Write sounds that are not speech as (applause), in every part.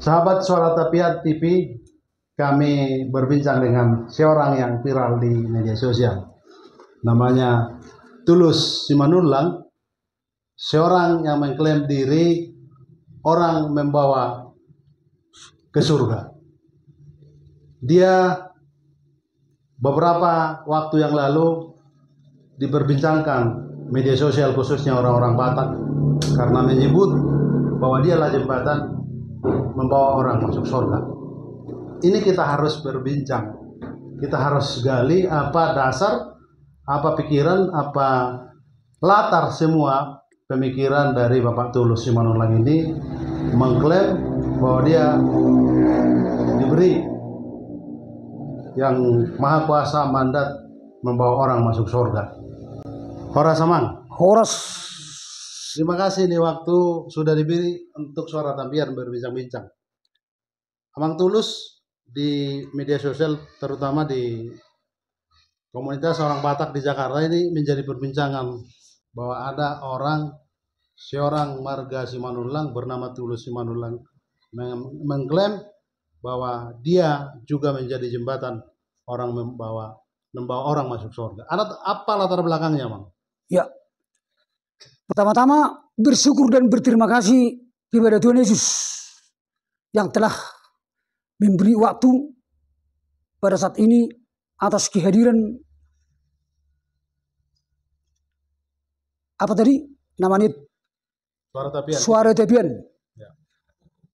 Sahabat Suara Tapiat TV, kami berbincang dengan seorang yang viral di media sosial. Namanya Tulus Simanulang, seorang yang mengklaim diri orang membawa ke surga. Dia beberapa waktu yang lalu diperbincangkan media sosial khususnya orang-orang Batak karena menyebut bahwa dia dialah jembatan membawa orang masuk surga. Ini kita harus berbincang. Kita harus gali apa dasar, apa pikiran, apa latar semua pemikiran dari Bapak Tulus Simanulang ini mengklaim bahwa dia diberi yang maha kuasa mandat membawa orang masuk surga. Horas Amang. Horas. Terima kasih nih waktu sudah diberi untuk suara tampian berbincang-bincang. Emang Tulus di media sosial terutama di komunitas orang Batak di Jakarta ini menjadi perbincangan bahwa ada orang seorang marga Simanulang bernama Tulus Simanulang mengklaim bahwa dia juga menjadi jembatan orang membawa membawa orang masuk surga. Ada apa latar belakangnya, Bang? Pertama-tama bersyukur dan berterima kasih kepada Tuhan Yesus yang telah memberi waktu pada saat ini atas kehadiran apa tadi namanya suara tapian. Suara tapian. Ya.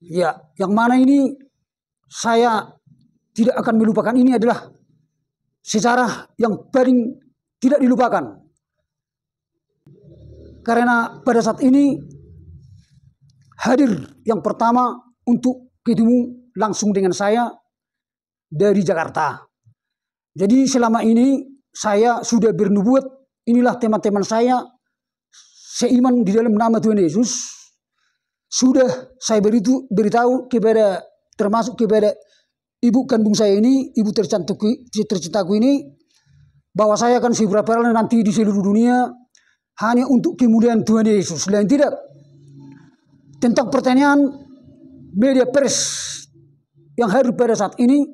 ya, yang mana ini saya tidak akan melupakan ini adalah sejarah yang paling tidak dilupakan karena pada saat ini hadir yang pertama untuk ketemu langsung dengan saya dari Jakarta. Jadi selama ini saya sudah bernubuat, inilah teman-teman saya, seiman di dalam nama Tuhan Yesus. Sudah saya beritu, beritahu kepada, termasuk kepada ibu kandung saya ini, ibu tercantaku, tercintaku ini, bahwa saya akan segera nanti di seluruh dunia hanya untuk kemudian Tuhan Yesus lain tidak tentang pertanyaan media pers yang hadir pada saat ini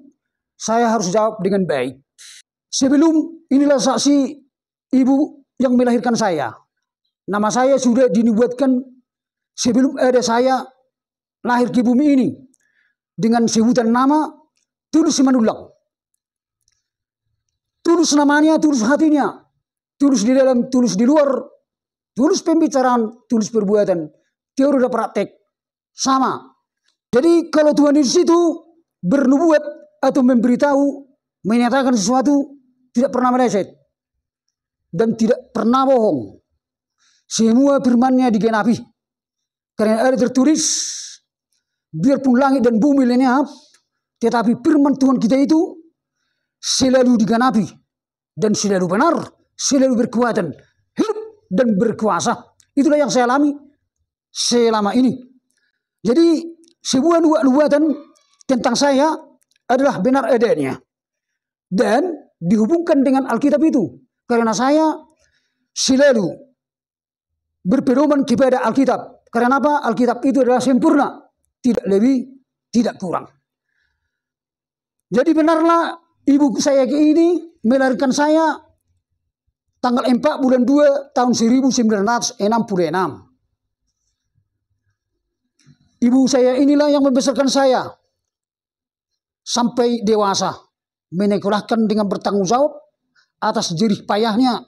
saya harus jawab dengan baik sebelum inilah saksi ibu yang melahirkan saya nama saya sudah dinubuatkan sebelum ada saya lahir di bumi ini dengan sebutan nama Tulus Simanulang tulus namanya tulus hatinya tulus di dalam, tulus di luar, tulus pembicaraan, tulus perbuatan, teori dan praktek sama. Jadi kalau Tuhan di situ bernubuat atau memberitahu, menyatakan sesuatu tidak pernah meleset dan tidak pernah bohong. Semua firmannya digenapi. Karena ada tertulis, biarpun langit dan bumi lenyap, tetapi firman Tuhan kita itu selalu digenapi dan selalu benar selalu berkuatan, hidup dan berkuasa. Itulah yang saya alami selama ini. Jadi sebuah nubuatan tentang saya adalah benar adanya. Dan dihubungkan dengan Alkitab itu. Karena saya selalu berpedoman kepada Alkitab. Karena apa? Alkitab itu adalah sempurna. Tidak lebih, tidak kurang. Jadi benarlah ibu saya ini melarikan saya tanggal 4 bulan 2 tahun 1966. Ibu saya inilah yang membesarkan saya sampai dewasa, menekolahkan dengan bertanggung jawab atas jerih payahnya.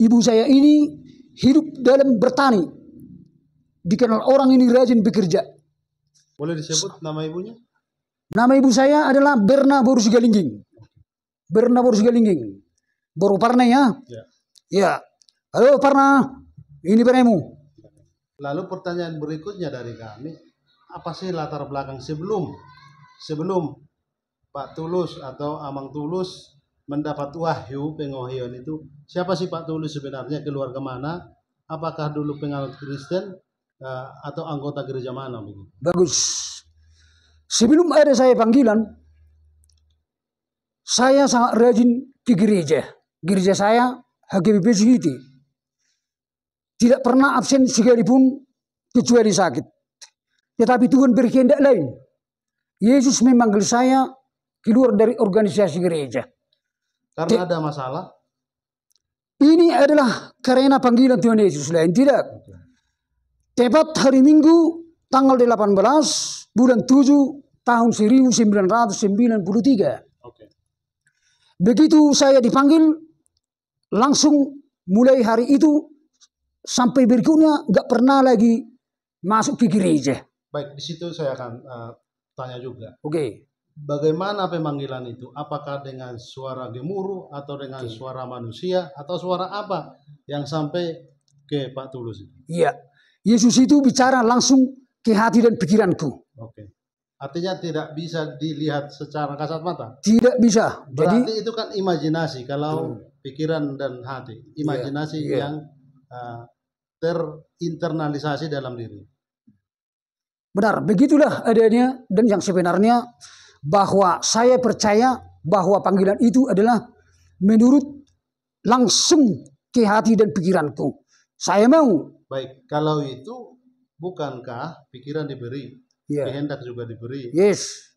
Ibu saya ini hidup dalam bertani. Dikenal orang ini rajin bekerja. Boleh disebut nama ibunya? Nama ibu saya adalah Berna Lingging. Berna Lingging. Boru Parne ya. ya. Ya. Halo Parna, ini beremu. Lalu pertanyaan berikutnya dari kami, apa sih latar belakang sebelum sebelum Pak Tulus atau Amang Tulus mendapat wahyu pengohion itu siapa sih Pak Tulus sebenarnya keluarga mana apakah dulu penganut Kristen eh, atau anggota gereja mana bagus sebelum ada saya panggilan saya sangat rajin ke gereja gereja saya HGBP Sihiti. Tidak pernah absen sekalipun kecuali sakit. Tetapi Tuhan berkehendak lain. Yesus memanggil saya keluar dari organisasi gereja. Karena Te ada masalah? Ini adalah karena panggilan Tuhan Yesus lain. Tidak. Tepat hari Minggu tanggal 18 bulan 7 tahun 1993. Begitu saya dipanggil langsung mulai hari itu sampai berikutnya nggak pernah lagi masuk ke gereja. Baik, di situ saya akan uh, tanya juga. Oke. Okay. Bagaimana pemanggilan itu? Apakah dengan suara gemuruh atau dengan okay. suara manusia atau suara apa yang sampai ke Pak Tulus? Iya. Yesus itu bicara langsung ke hati dan pikiranku. Oke. Okay. Artinya tidak bisa dilihat secara kasat mata. Tidak bisa. Berarti Jadi, itu kan imajinasi. Kalau hmm pikiran dan hati, iya, imajinasi yeah, yang uh, terinternalisasi dalam diri. Benar, begitulah adanya dan yang sebenarnya bahwa saya percaya bahwa panggilan itu adalah menurut langsung ke hati dan pikiranku. Saya mau. Baik, kalau itu bukankah pikiran diberi, yeah. kehendak juga diberi. Yes.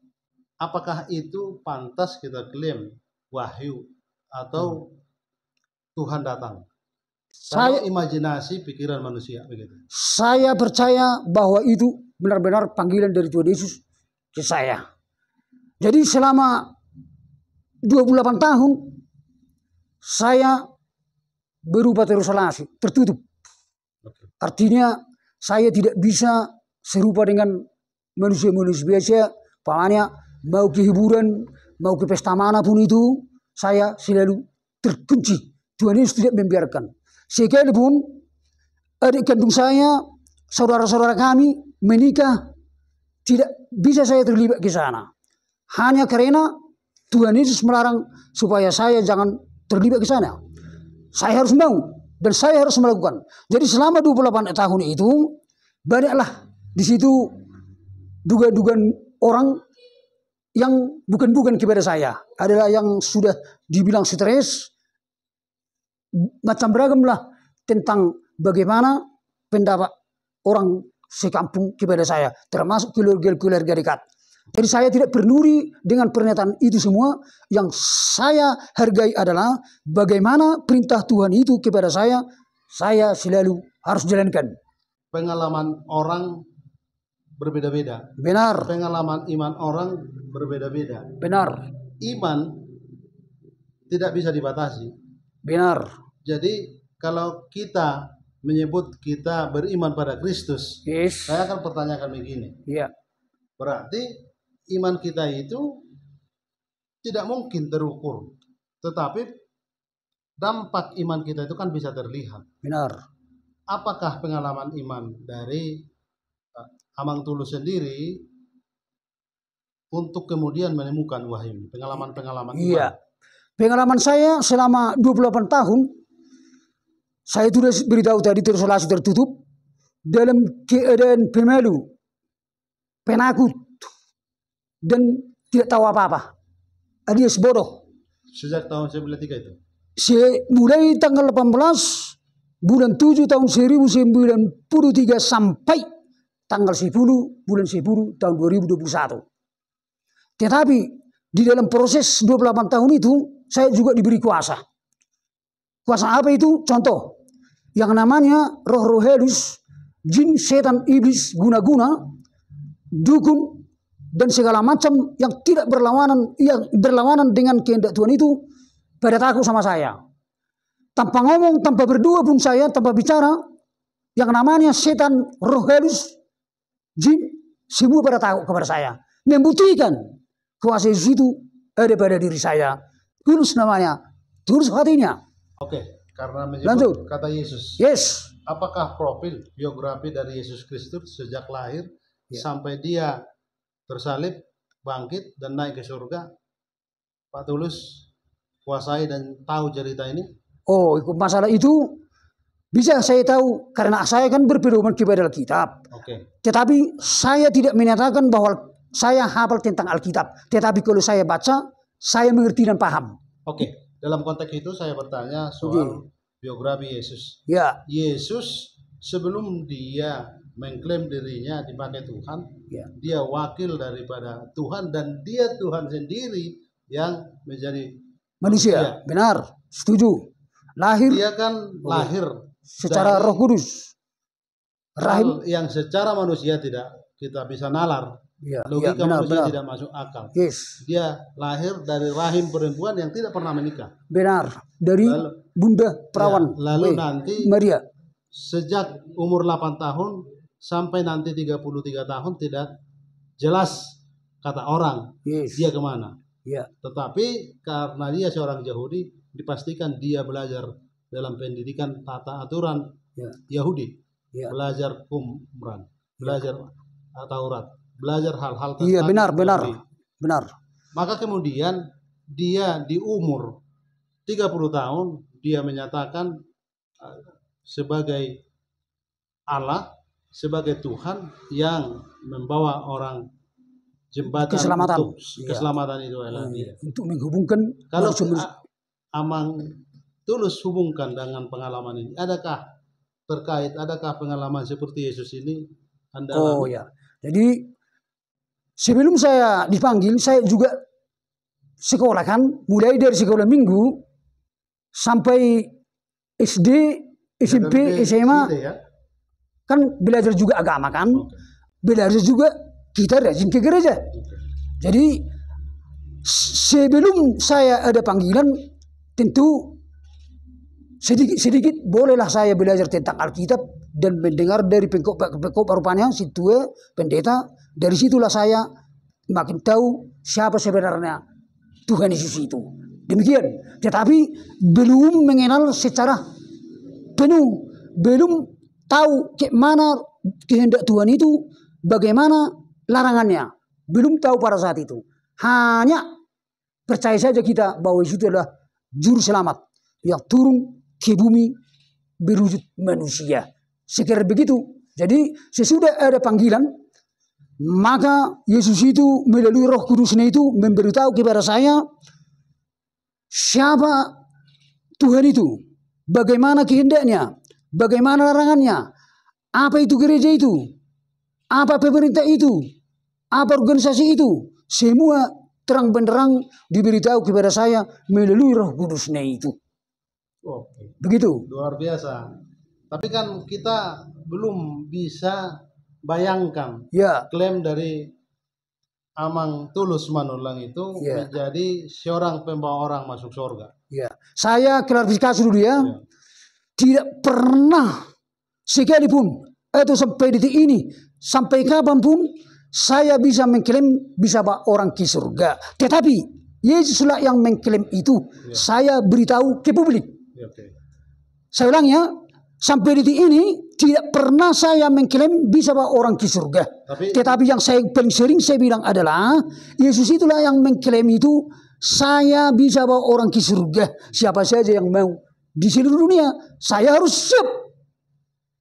Apakah itu pantas kita klaim wahyu atau hmm Tuhan datang. Saya imajinasi pikiran manusia begitu. Saya percaya bahwa itu benar-benar panggilan dari Tuhan Yesus ke saya. Jadi selama 28 tahun saya berubah terusolasi, tertutup. Artinya saya tidak bisa serupa dengan manusia-manusia biasa, pamannya mau ke hiburan, mau ke pesta mana pun itu, saya selalu terkunci Dua ini tidak membiarkan. Sehingga ini pun adik kandung saya, saudara-saudara kami menikah tidak bisa saya terlibat ke sana. Hanya karena Tuhan Yesus melarang supaya saya jangan terlibat ke sana. Saya harus mau dan saya harus melakukan. Jadi selama 28 tahun itu banyaklah di situ dugaan-dugaan orang yang bukan-bukan kepada saya. Adalah yang sudah dibilang stres, macam beragam lah tentang bagaimana pendapat orang sekampung kepada saya, termasuk keluarga-keluarga dekat. Jadi saya tidak bernuri dengan pernyataan itu semua. Yang saya hargai adalah bagaimana perintah Tuhan itu kepada saya, saya selalu harus jalankan. Pengalaman orang berbeda-beda. Benar. Pengalaman iman orang berbeda-beda. Benar. Iman tidak bisa dibatasi. Benar. Jadi kalau kita menyebut kita beriman pada Kristus, yes. saya akan pertanyakan begini. Iya. Berarti iman kita itu tidak mungkin terukur, tetapi dampak iman kita itu kan bisa terlihat. Benar. Apakah pengalaman iman dari eh, Amang Tulus sendiri untuk kemudian menemukan wahyu pengalaman-pengalaman iya. Pengalaman saya selama 28 tahun, saya sudah beritahu tadi terisolasi tertutup, dalam keadaan pemalu, penakut, dan tidak tahu apa-apa. Alias bodoh. Sejak tahun 93 itu? Saya mulai tanggal 18 bulan 7 tahun 1993 sampai tanggal 10 bulan 10 tahun 2021. Tetapi di dalam proses 28 tahun itu saya juga diberi kuasa. Kuasa apa itu? Contoh, yang namanya roh-roh helus, jin, setan, iblis, guna-guna, dukun, dan segala macam yang tidak berlawanan, yang berlawanan dengan kehendak Tuhan itu pada takut sama saya. Tanpa ngomong, tanpa berdua pun saya, tanpa bicara, yang namanya setan, roh helus, jin, semua pada takut kepada saya. Membuktikan kuasa Yesus itu ada pada diri saya tulus namanya. Tulus hatinya. Oke, karena menyebut kata Yesus. Yes. Apakah profil biografi dari Yesus Kristus sejak lahir yeah. sampai dia tersalib, bangkit dan naik ke surga? Pak Tulus kuasai dan tahu cerita ini? Oh, masalah itu bisa saya tahu karena saya kan berpedoman kepada Alkitab. Okay. Tetapi saya tidak menyatakan bahwa saya hafal tentang Alkitab. Tetapi kalau saya baca, saya mengerti dan paham. Oke, okay. dalam konteks itu saya bertanya soal okay. biografi Yesus. Ya. Yesus sebelum dia mengklaim dirinya dipakai Tuhan, ya. dia wakil daripada Tuhan dan dia Tuhan sendiri yang menjadi manusia. manusia. Ya. Benar, setuju. Lahir. Dia kan lahir secara Roh Kudus. Rahim yang secara manusia tidak kita bisa nalar. Ya, Logika ya, manusia tidak masuk akal. Yes. Dia lahir dari rahim perempuan yang tidak pernah menikah. Benar. Dari lalu, bunda ya, perawan. Ya, lalu Wey. nanti Maria. Sejak umur 8 tahun sampai nanti 33 tahun tidak jelas kata orang yes. dia kemana. Ya. Tetapi karena dia seorang Yahudi dipastikan dia belajar dalam pendidikan tata aturan ya. Yahudi. Ya. Belajar Qumran, ya. belajar Taurat belajar hal-hal tentang Iya, benar, benar. Benar. Maka kemudian dia di umur 30 tahun dia menyatakan eh, sebagai Allah, sebagai Tuhan yang membawa orang jembatan keselamatan untuk iya. keselamatan itu adalah iya, dia. Untuk menghubungkan kalau sumber... Amang tulus hubungkan dengan pengalaman ini. Adakah terkait adakah pengalaman seperti Yesus ini Anda Oh ya. Jadi Sebelum saya dipanggil, saya juga sekolah kan, mulai dari sekolah minggu sampai SD, SMP, SMA. Ya? Kan belajar juga agama kan. Belajar juga kita rajin ke gereja. Jadi sebelum saya ada panggilan, tentu sedikit-sedikit bolehlah saya belajar tentang Alkitab dan mendengar dari pengkop rupanya si tua pendeta dari situlah saya makin tahu siapa sebenarnya Tuhan Yesus itu. Demikian. Tetapi belum mengenal secara penuh. Belum tahu ke mana kehendak Tuhan itu. Bagaimana larangannya. Belum tahu pada saat itu. Hanya percaya saja kita bahwa Yesus adalah juru selamat. Yang turun ke bumi berwujud manusia. Sekiranya begitu. Jadi sesudah ada panggilan maka Yesus itu melalui roh kudusnya itu memberitahu kepada saya siapa Tuhan itu, bagaimana kehendaknya, bagaimana larangannya, apa itu gereja itu, apa pemerintah itu, apa organisasi itu, semua terang benderang diberitahu kepada saya melalui roh kudusnya itu. Oke. Begitu. Luar biasa. Tapi kan kita belum bisa bayangkan ya. klaim dari Amang Tulus Manulang itu ya. menjadi seorang pembawa orang masuk surga. Ya. Saya klarifikasi dulu ya. ya. Tidak pernah sekalipun itu sampai detik ini sampai kapan pun saya bisa mengklaim bisa bawa orang ke surga. Tetapi Yesuslah yang mengklaim itu. Ya. Saya beritahu ke publik. Ya, okay. Saya ulang ya, sampai detik ini tidak pernah saya mengklaim bisa bawa orang ke surga. Tapi, Tetapi yang saya paling sering saya bilang adalah Yesus itulah yang mengklaim itu saya bisa bawa orang ke surga. Siapa saja yang mau di seluruh dunia saya harus siap.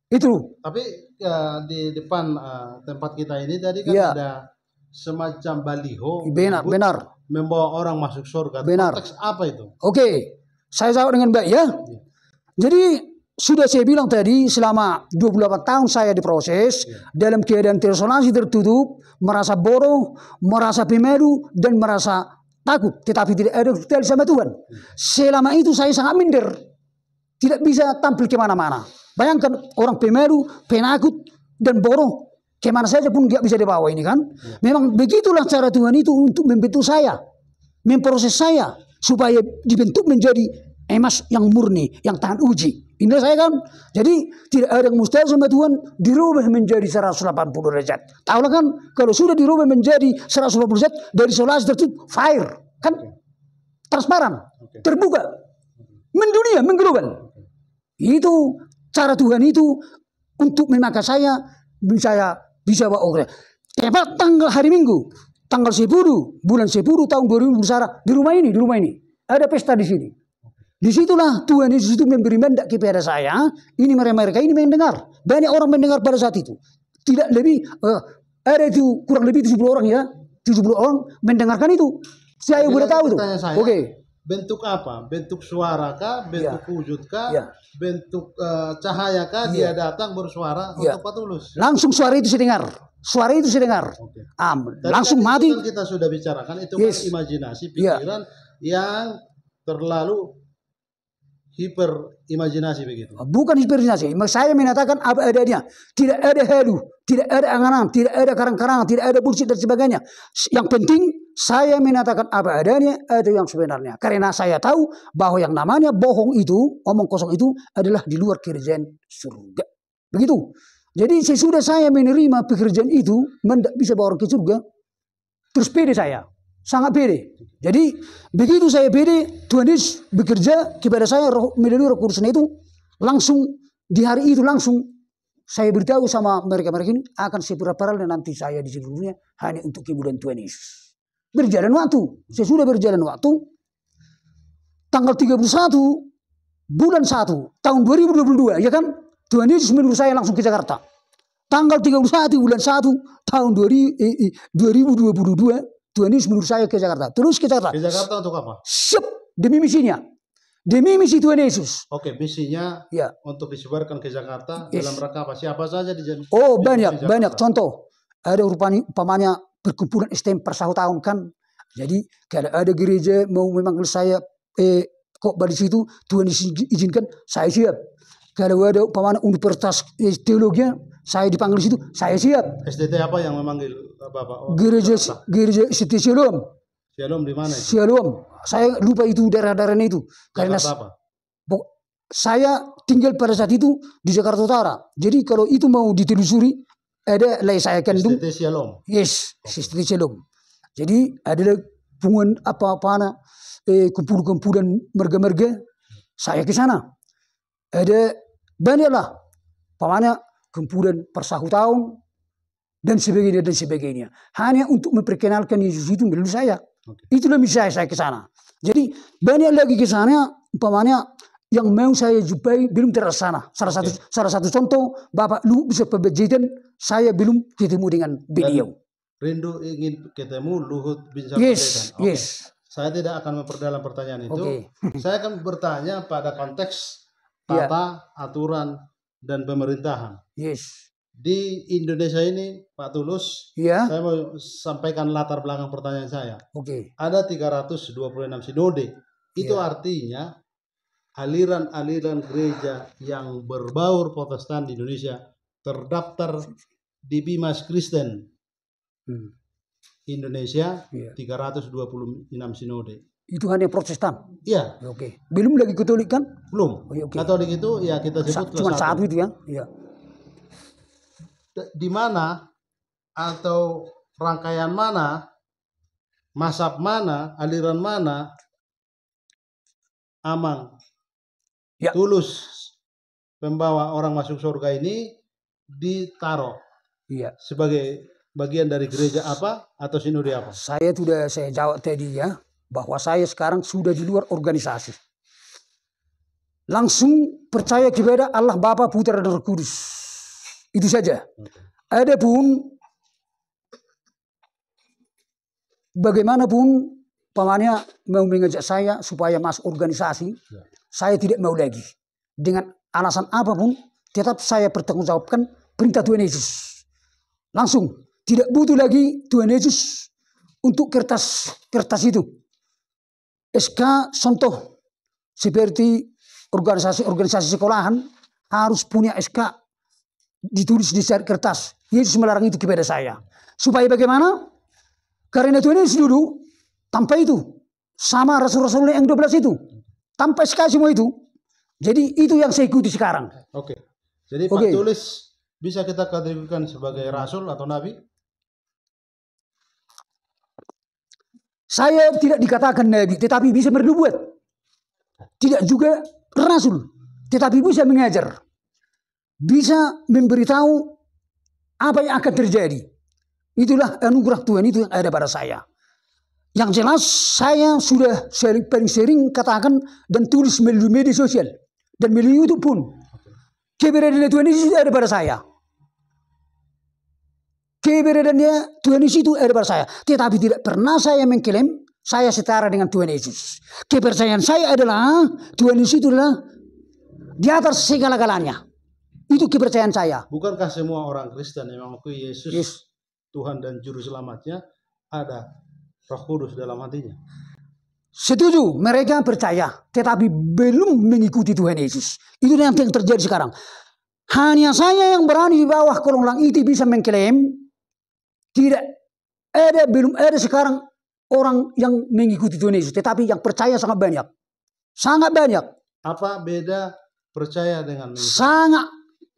Itu. Tapi ya, di depan uh, tempat kita ini tadi kan ya. ada semacam baliho. Benar, benar. Membawa orang masuk surga. Benar. Konteks apa itu? Oke, okay. saya jawab dengan baik ya. ya. Jadi sudah saya bilang tadi selama 28 tahun saya diproses ya. dalam keadaan tersonasi tertutup, merasa bodoh, merasa pemalu dan merasa takut, tetapi tidak ada hotel sama Tuhan. Ya. Selama itu saya sangat minder, tidak bisa tampil kemana-mana. Bayangkan orang pemalu, penakut dan bodoh, kemana saja pun tidak bisa dibawa ini kan. Ya. Memang begitulah cara Tuhan itu untuk membentuk saya, memproses saya supaya dibentuk menjadi emas yang murni, yang tahan uji. Inilah saya kan. Jadi tidak ada yang mustahil sama Tuhan dirubah menjadi 180 derajat. Tahu kan kalau sudah dirubah menjadi 180 derajat dari solas itu fire kan transparan, terbuka, mendunia, mengglobal. Itu cara Tuhan itu untuk memakai saya bisa bisa bawa oke. Tepat tanggal hari Minggu, tanggal 10, bulan 10 tahun bersara di rumah ini, di rumah ini. Ada pesta di sini. Disitulah Tuhan Yesus itu memberi mandat kepada saya. Ini mereka-mereka ini mendengar. Banyak orang mendengar pada saat itu. Tidak lebih, uh, ada itu kurang lebih 70 orang ya. 70 orang mendengarkan itu. Saya sudah tahu itu? Oke. Okay. Bentuk apa? Bentuk suara kah? Ya. Bentuk ya. wujud kah? Ya. Bentuk uh, cahaya kah? Ya. Dia datang bersuara ya. untuk patulus. Langsung suara itu saya dengar. Suara itu saya dengar. Okay. Am, kan langsung mati. Kan kita sudah bicarakan itu kan yes. kan imajinasi ya. pikiran ya. yang terlalu hiper imajinasi begitu. Ah, bukan hiper imajinasi. Saya menyatakan apa adanya. Tidak ada halu, tidak ada angan tidak ada karang karang tidak ada bullshit dan sebagainya. Yang penting saya menyatakan apa adanya itu yang sebenarnya. Karena saya tahu bahwa yang namanya bohong itu, omong kosong itu adalah di luar kerjaan surga. Begitu. Jadi sesudah saya menerima pekerjaan itu, mendak bisa bawa orang ke surga, terus pede saya sangat pede. Jadi begitu saya pede, Tuhan Yesus bekerja kepada saya melalui roh kudusnya itu langsung di hari itu langsung saya beritahu sama mereka-mereka ini akan pura paralel nanti saya di seluruhnya hanya untuk kemudian Tuhan Yesus. Berjalan waktu, saya sudah berjalan waktu, tanggal 31 bulan 1 tahun 2022 ya kan Tuhan Yesus menurut saya langsung ke Jakarta. Tanggal 31 bulan 1 tahun 2022 Tuhan Yesus menurut saya ke Jakarta. Terus ke Jakarta. Ke Jakarta untuk apa? Sip, demi misinya. Demi misi Tuhan Yesus. Oke, misinya ya. untuk disebarkan ke Jakarta yes. dalam rangka apa? Siapa saja di Jakarta? Oh, banyak, Jakarta. banyak. Contoh, ada rupanya umpamanya perkumpulan STM tahun kan. Jadi kalau ada gereja mau memanggil saya eh, kok di situ, Tuhan izinkan, saya siap. Kalau ada umpamanya universitas eh, teologi, saya dipanggil situ, saya siap. SDT apa yang memanggil eh, Bapak? Oh, gereja apa? Gereja Siti Shalom. Shalom di mana? Itu? Shalom. Saya lupa itu daerah-daerahnya itu. Karena apa? Saya tinggal pada saat itu di Jakarta Utara. Jadi kalau itu mau ditelusuri, ada lay saya kandung. STT Shalom. Yes, Siti Shalom. Jadi ada pungan apa-apa eh, kumpul-kumpulan merga-merga. Saya ke sana. Ada banyak pamannya kemudian persahutan dan sebagainya dan sebagainya. Hanya untuk memperkenalkan Yesus itu menurut saya. Okay. Itulah misalnya saya ke sana. Jadi banyak lagi ke sana umpamanya yang mau saya jumpai belum sana Salah satu okay. salah satu contoh Bapak Lu bisa pembejitan saya belum ketemu dengan beliau. rindu ingin ketemu Luhut bin Sabah Yes, okay. yes. Saya tidak akan memperdalam pertanyaan itu. Okay. (laughs) saya akan bertanya pada konteks iya. tata, yeah. aturan dan pemerintahan. Yes. Di Indonesia ini, Pak Tulus, ya. saya mau sampaikan latar belakang pertanyaan saya. Oke. Okay. Ada 326 sinode. Itu ya. artinya aliran-aliran gereja yang berbaur protestan di Indonesia terdaftar di Bimas Kristen. Hmm. Indonesia ya. 326 sinode. Itu hanya protestan? Iya. Oke. Okay. Belum lagi katolik kan? Belum. okay. Katolik itu ya kita sebut Sa cuma satu. satu itu ya? Iya di mana atau rangkaian mana, masab mana, aliran mana amang ya. tulus pembawa orang masuk surga ini ditaruh ya. sebagai bagian dari gereja apa atau sinode apa? Saya sudah saya jawab tadi ya bahwa saya sekarang sudah di luar organisasi. Langsung percaya kepada Allah Bapa Putra dan Roh Kudus. Itu saja. Ada Adapun bagaimanapun pamannya mau mengajak saya supaya masuk organisasi, ya. saya tidak mau lagi. Dengan alasan apapun, tetap saya pertanggungjawabkan perintah Tuhan Yesus. Langsung, tidak butuh lagi Tuhan Yesus untuk kertas kertas itu. SK contoh seperti organisasi-organisasi sekolahan harus punya SK ditulis di kertas. Yesus melarang itu kepada saya. Supaya bagaimana? Karena Tuhan Yesus dulu tanpa itu. Sama rasul-rasulnya yang 12 itu. Tanpa sekali semua itu. Jadi itu yang saya ikuti sekarang. Oke. Okay. Jadi okay. tulis bisa kita kategorikan sebagai rasul atau nabi? Saya tidak dikatakan nabi, tetapi bisa bernubuat. Tidak juga rasul, tetapi bisa mengajar bisa memberitahu apa yang akan terjadi. Itulah anugerah Tuhan itu yang ada pada saya. Yang jelas saya sudah sering, paling sering katakan dan tulis melalui media sosial dan melalui YouTube pun. Keberadaan Tuhan Yesus itu ada pada saya. Keberadaannya Tuhan Yesus itu ada pada saya. Tetapi tidak pernah saya mengklaim saya setara dengan Tuhan Yesus. Kepercayaan saya adalah Tuhan Yesus itu adalah di atas segala-galanya. Itu kepercayaan saya. Bukankah semua orang Kristen yang mengakui Yesus yes. Tuhan dan Juru Selamatnya ada Roh Kudus dalam hatinya? Setuju, mereka percaya, tetapi belum mengikuti Tuhan Yesus. Itu yang terjadi sekarang. Hanya saya yang berani di bawah kolong itu bisa mengklaim tidak ada belum ada sekarang orang yang mengikuti Tuhan Yesus, tetapi yang percaya sangat banyak, sangat banyak. Apa beda percaya dengan mengikuti? Sangat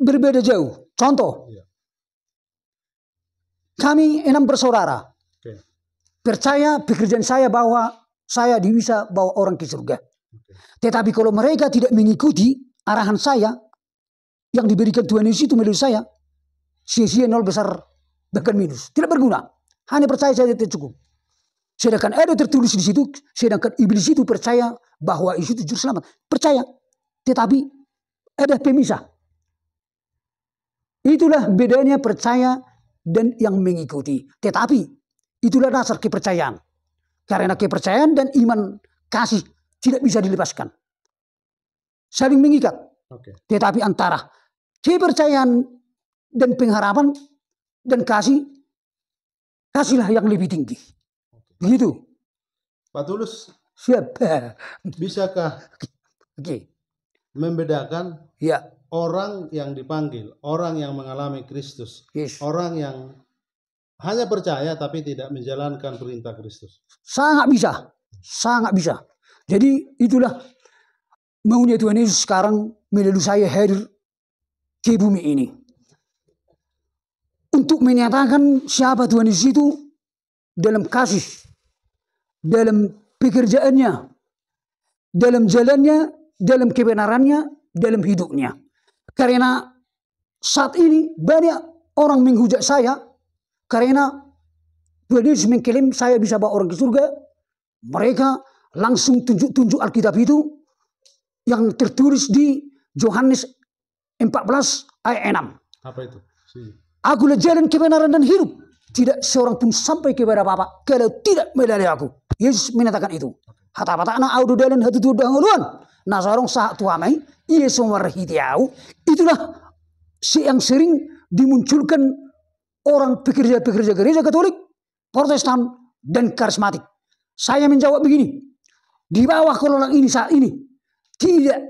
berbeda jauh. Contoh, ya. kami enam bersaudara. Okay. Percaya pekerjaan saya bahwa saya bisa bawa orang ke surga. Okay. Tetapi kalau mereka tidak mengikuti arahan saya yang diberikan Tuhan Yesus itu melalui saya, sia-sia nol besar bahkan minus. Tidak berguna. Hanya percaya saja tidak cukup. Sedangkan ada tertulis di situ, sedangkan iblis itu percaya bahwa Yesus itu juru selamat. Percaya. Tetapi ada pemisah. Itulah bedanya percaya dan yang mengikuti. Tetapi itulah dasar kepercayaan. Karena kepercayaan dan iman kasih tidak bisa dilepaskan. Saling mengikat. Okay. Tetapi antara kepercayaan dan pengharapan dan kasih, kasihlah yang lebih tinggi. Okay. Begitu. Pak Tulus. Siap. (laughs) Bisakah okay. membedakan ya orang yang dipanggil, orang yang mengalami Kristus, yes. orang yang hanya percaya tapi tidak menjalankan perintah Kristus. Sangat bisa, sangat bisa. Jadi itulah maunya Tuhan Yesus sekarang melalui saya hadir ke bumi ini. Untuk menyatakan siapa Tuhan Yesus itu dalam kasih, dalam pekerjaannya, dalam jalannya, dalam kebenarannya, dalam hidupnya. Karena saat ini banyak orang menghujat saya karena Yesus mengklaim saya bisa bawa orang ke surga. Mereka langsung tunjuk-tunjuk Alkitab itu yang tertulis di Yohanes 14 ayat 6. Apa itu? Si. Aku jalan kebenaran dan hidup. Tidak seorang pun sampai kepada Bapak kalau tidak melalui aku. Yesus menyatakan itu. Hata patana audu dalin hatu tu dahuluan. Nah, sahak tua main, Yesus warhitiau. Itulah si yang sering dimunculkan orang pekerja-pekerja gereja Katolik, Protestan, dan karismatik. Saya menjawab begini. Di bawah kelolaan ini saat ini tidak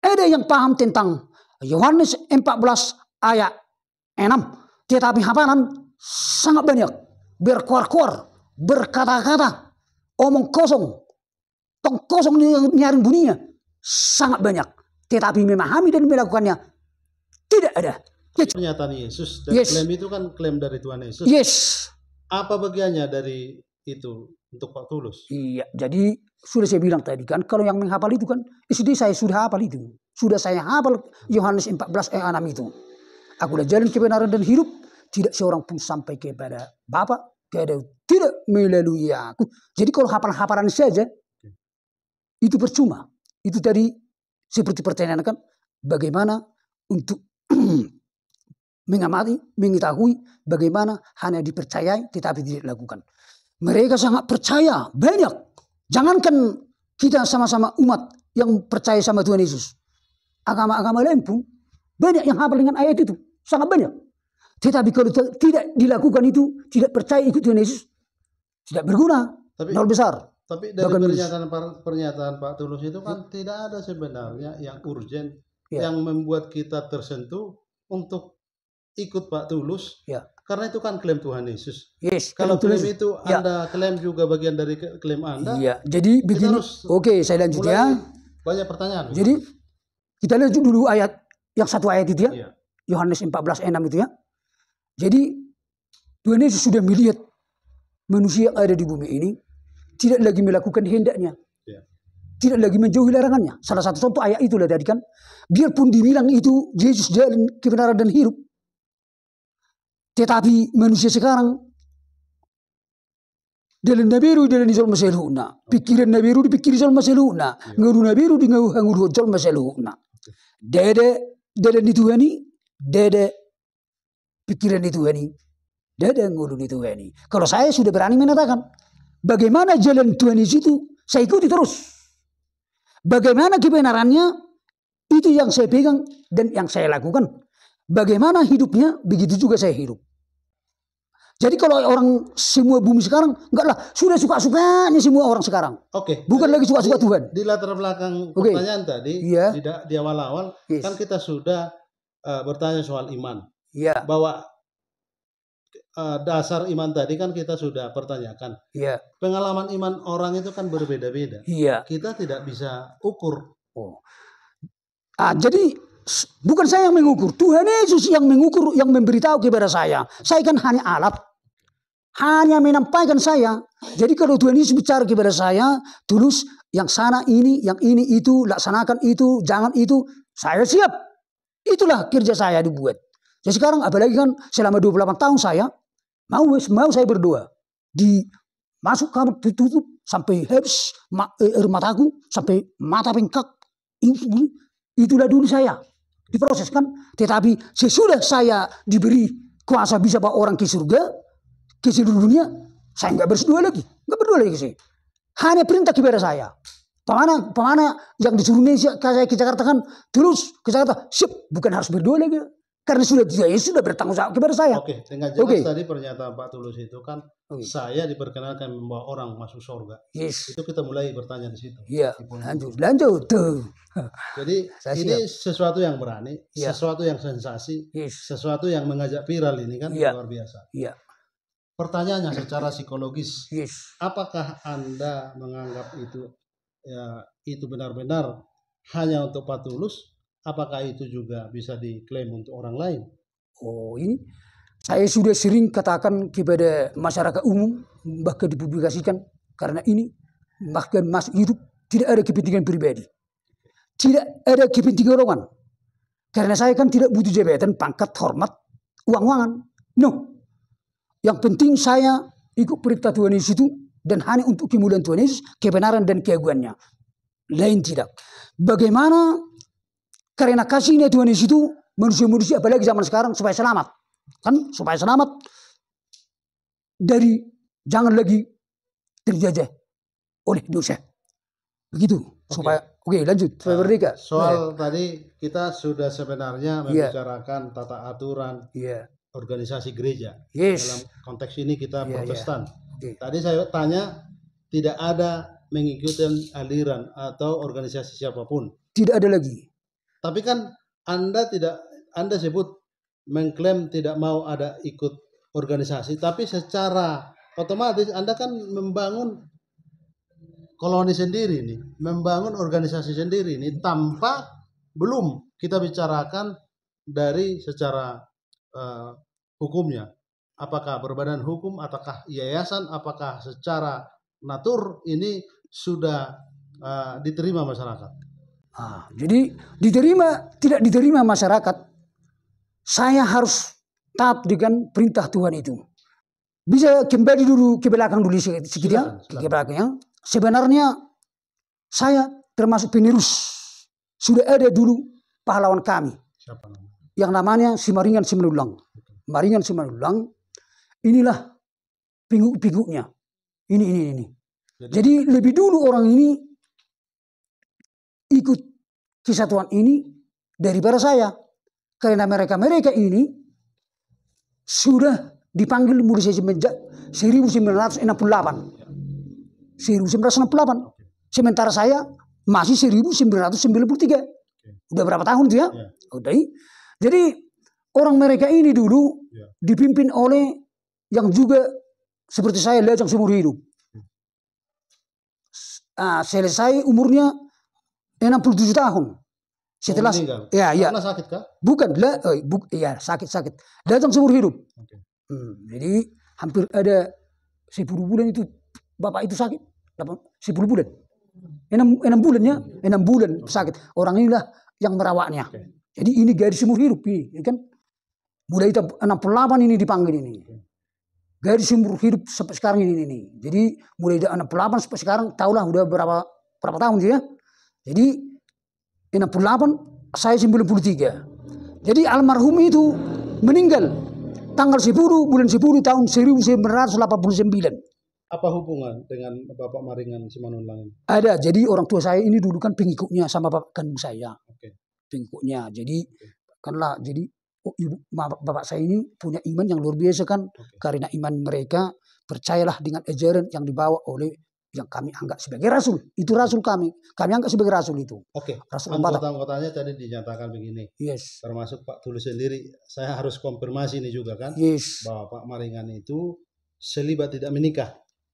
ada yang paham tentang Yohanes 14 ayat 6. Tetapi hafalan sangat banyak berkuar-kuar berkata-kata omong kosong tong kosong nyaring bunyinya sangat banyak tetapi memahami dan melakukannya tidak ada pernyataan ya, Yesus dan yes. klaim itu kan klaim dari Tuhan Yesus yes apa bagiannya dari itu untuk Pak Tulus iya jadi sudah saya bilang tadi kan kalau yang menghafal itu kan eh, SD saya sudah hafal itu sudah saya hafal Yohanes 14 ayat 6 itu aku udah jalan kebenaran dan hidup tidak seorang pun sampai kepada Bapak tidak tidak melalui aku. Jadi kalau hafalan-hafalan saja itu percuma. Itu tadi seperti pertanyaan kan bagaimana untuk (clears throat) mengamati, mengetahui bagaimana hanya dipercayai tetapi tidak dilakukan. Mereka sangat percaya banyak. Jangankan kita sama-sama umat yang percaya sama Tuhan Yesus. Agama-agama lain pun banyak yang hafal dengan ayat itu. Sangat banyak. Tetapi kalau tidak dilakukan itu, tidak percaya ikut Tuhan Yesus, tidak berguna. Tapi, nol besar. Tapi dari Bahkan pernyataan Pak, pernyataan Pak Tulus itu kan ya. tidak ada sebenarnya yang urgent ya. yang membuat kita tersentuh untuk ikut Pak Tulus. Ya. Karena itu kan klaim Tuhan Yesus. Yes, Kalau klaim klaim itu ya. Anda klaim juga bagian dari klaim Anda. Iya. Jadi begini. Oke, okay, saya lanjut ya. Banyak pertanyaan. Jadi kita lihat dulu ayat yang satu ayat itu ya. Iya. Yohanes ya. 14 ayat 6 itu ya. Jadi Tuhan Yesus sudah melihat manusia yang ada di bumi ini tidak lagi melakukan hendaknya. Ya. Tidak lagi menjauhi larangannya. Salah satu contoh ayat itulah tadi kan. Biarpun dibilang itu Yesus jalan kebenaran dan hidup. Tetapi manusia sekarang dalam nabiru dalam nizal masaluna pikiran nabi nabiru dipikir izal ya. Ngeru nabi nabiru di nguru izal masaluna dede tuhan ni, dede pikiran itu yang dada itu ini. Kalau saya sudah berani menatakan, bagaimana jalan Tuhan di situ, saya ikuti terus. Bagaimana kebenarannya, itu yang saya pegang dan yang saya lakukan. Bagaimana hidupnya, begitu juga saya hidup. Jadi kalau orang semua bumi sekarang, enggak lah. Sudah suka-sukanya semua orang sekarang. Oke. Okay. Bukan Jadi, lagi suka-suka Tuhan. Di latar belakang okay. pertanyaan tadi, yeah. di, di awal-awal, yes. kan kita sudah uh, bertanya soal iman. Iya. Bahwa uh, dasar iman tadi kan kita sudah pertanyakan. Iya. Pengalaman iman orang itu kan berbeda-beda. Iya. Kita tidak bisa ukur. Oh. Ah, jadi bukan saya yang mengukur, Tuhan Yesus yang mengukur, yang memberitahu kepada saya. Saya kan hanya alat, hanya menampaikan saya. Jadi kalau Tuhan Yesus bicara kepada saya, tulus yang sana ini, yang ini itu, laksanakan itu, jangan itu, saya siap. Itulah kerja saya dibuat. Ya sekarang apalagi kan selama 28 tahun saya mau mau saya berdoa di masuk kamar ditutup sampai habis ma, eh, air mataku sampai mata bengkak itulah dulu saya diproses kan tetapi sesudah saya diberi kuasa bisa bawa orang ke surga ke seluruh dunia saya nggak berdoa lagi nggak berdoa lagi sih hanya perintah kepada saya Pemana, pemana yang disuruh Indonesia, saya ke Jakarta kan, terus ke Jakarta, sip, bukan harus berdoa lagi. Karena sudah dia ya, ya sudah bertanggung jawab kepada saya. Oke, dengan jelas okay. tadi pernyataan Pak Tulus itu kan okay. saya diperkenalkan membawa orang masuk surga. Yes. Itu kita mulai bertanya di situ. Iya. Lanjut, lanjut Jadi (laughs) saya ini siap. sesuatu yang berani, yeah. sesuatu yang sensasi, yes. sesuatu yang mengajak viral ini kan yeah. luar biasa. Iya. Pertanyaannya secara psikologis, yes. apakah Anda menganggap itu ya itu benar-benar hanya untuk Pak Tulus apakah itu juga bisa diklaim untuk orang lain? Oh ini saya sudah sering katakan kepada masyarakat umum bahkan dipublikasikan karena ini bahkan masuk hidup tidak ada kepentingan pribadi. Tidak ada kepentingan orang Karena saya kan tidak butuh jabatan, pangkat, hormat, uang-uangan. No. Yang penting saya ikut perintah Tuhan Yesus itu dan hanya untuk kemuliaan Tuhan Yesus, kebenaran dan keaguannya. Lain tidak. Bagaimana karena kasihnya Tuhan di situ, manusia-manusia apalagi zaman sekarang supaya selamat. Kan? Supaya selamat dari jangan lagi terjajah oleh dosa. Begitu. Okay. Supaya Oke, okay, lanjut. Eh, supaya merdeka. Soal ya. tadi kita sudah sebenarnya iya. membicarakan yeah. tata aturan yeah. organisasi gereja. Yes. Dalam konteks ini kita yeah, iya. Protestan. Yeah. Okay. Tadi saya tanya tidak ada mengikuti aliran atau organisasi siapapun. Tidak ada lagi. Tapi kan Anda tidak Anda sebut mengklaim tidak mau ada ikut organisasi, tapi secara otomatis Anda kan membangun koloni sendiri nih, membangun organisasi sendiri nih tanpa belum kita bicarakan dari secara uh, hukumnya. Apakah berbadan hukum, apakah yayasan, apakah secara natur ini sudah uh, diterima masyarakat? Ah, jadi diterima tidak diterima masyarakat, saya harus taat dengan perintah Tuhan itu. Bisa kembali dulu ke belakang dulu sekitar ke belakang ya. Sebenarnya saya termasuk penerus sudah ada dulu pahlawan kami. Siapa? Yang namanya Simaringan Simanulang. Maringan Simanulang inilah pingguk-pingguknya. Ini ini ini. Jadi, Jadi lebih dulu orang ini ikut kisah kesatuan ini daripada saya. Karena mereka-mereka ini sudah dipanggil mulai semenjak 1968. 1968. Sementara saya masih 1993. Udah berapa tahun itu ya? Iya. Udah. Jadi orang mereka ini dulu iya. dipimpin oleh yang juga seperti saya Lajang seumur hidup. Nah, selesai umurnya 67 tahun setelah oh, ya ya sakit kah? bukan le, eh, bu, ya sakit sakit datang seumur hidup okay. hmm, jadi hampir ada 10 bulan itu bapak itu sakit 10 bulan enam enam bulan enam bulan oh. sakit orang inilah yang merawatnya okay. jadi ini garis seumur hidup ini ya kan mulai 68 ini dipanggil ini garis seumur hidup sampai sekarang ini, ini. jadi mulai dari 68 sampai sekarang tahulah udah berapa berapa tahun sih ya jadi puluh 68 saya 93. Jadi almarhum itu meninggal tanggal 10 bulan 10 tahun sembilan. Apa hubungan dengan Bapak Maringan Simanun ini? Ada. Jadi orang tua saya ini dulu kan pengikutnya sama bapak kandung saya. Okay. Pengikutnya. Jadi okay. kanlah jadi oh, ibu bapak saya ini punya iman yang luar biasa kan okay. karena iman mereka percayalah dengan ajaran yang dibawa oleh yang kami anggap sebagai rasul. Itu rasul kami. Kami anggap sebagai rasul itu. Oke. Okay. Rasul Anggota-anggotanya tadi dinyatakan begini. Yes. Termasuk Pak Tulus sendiri. Saya harus konfirmasi ini juga kan. Yes. Bahwa Pak Maringan itu selibat tidak menikah.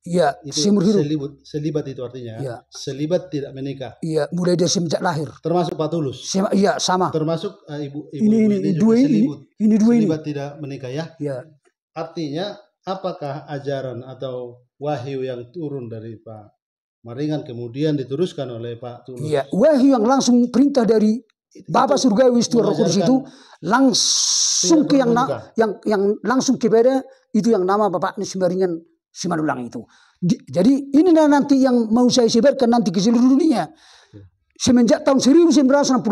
Iya, seumur hidup. Selibat, selibat itu artinya. Ya? Iya. Selibat tidak menikah. Iya, mulai dari semenjak lahir. Termasuk Pak Tulus. Sema, iya, sama. Termasuk uh, ibu, ibu ini, ibu, ini, ini dua ini, ini dua selibat ini. tidak menikah ya. Iya. Artinya apakah ajaran atau wahyu yang turun dari Pak Maringan kemudian diteruskan oleh Pak Tulus. Iya, wahyu yang langsung perintah dari Bapa Surgawi Wisnu Roh Kudus itu langsung ke yang, yang yang langsung kepada itu yang nama Bapak Maringan Simanulang itu. Di, jadi ini nanti yang mau saya sebarkan nanti ke seluruh dunia. Ya. Semenjak tahun 1968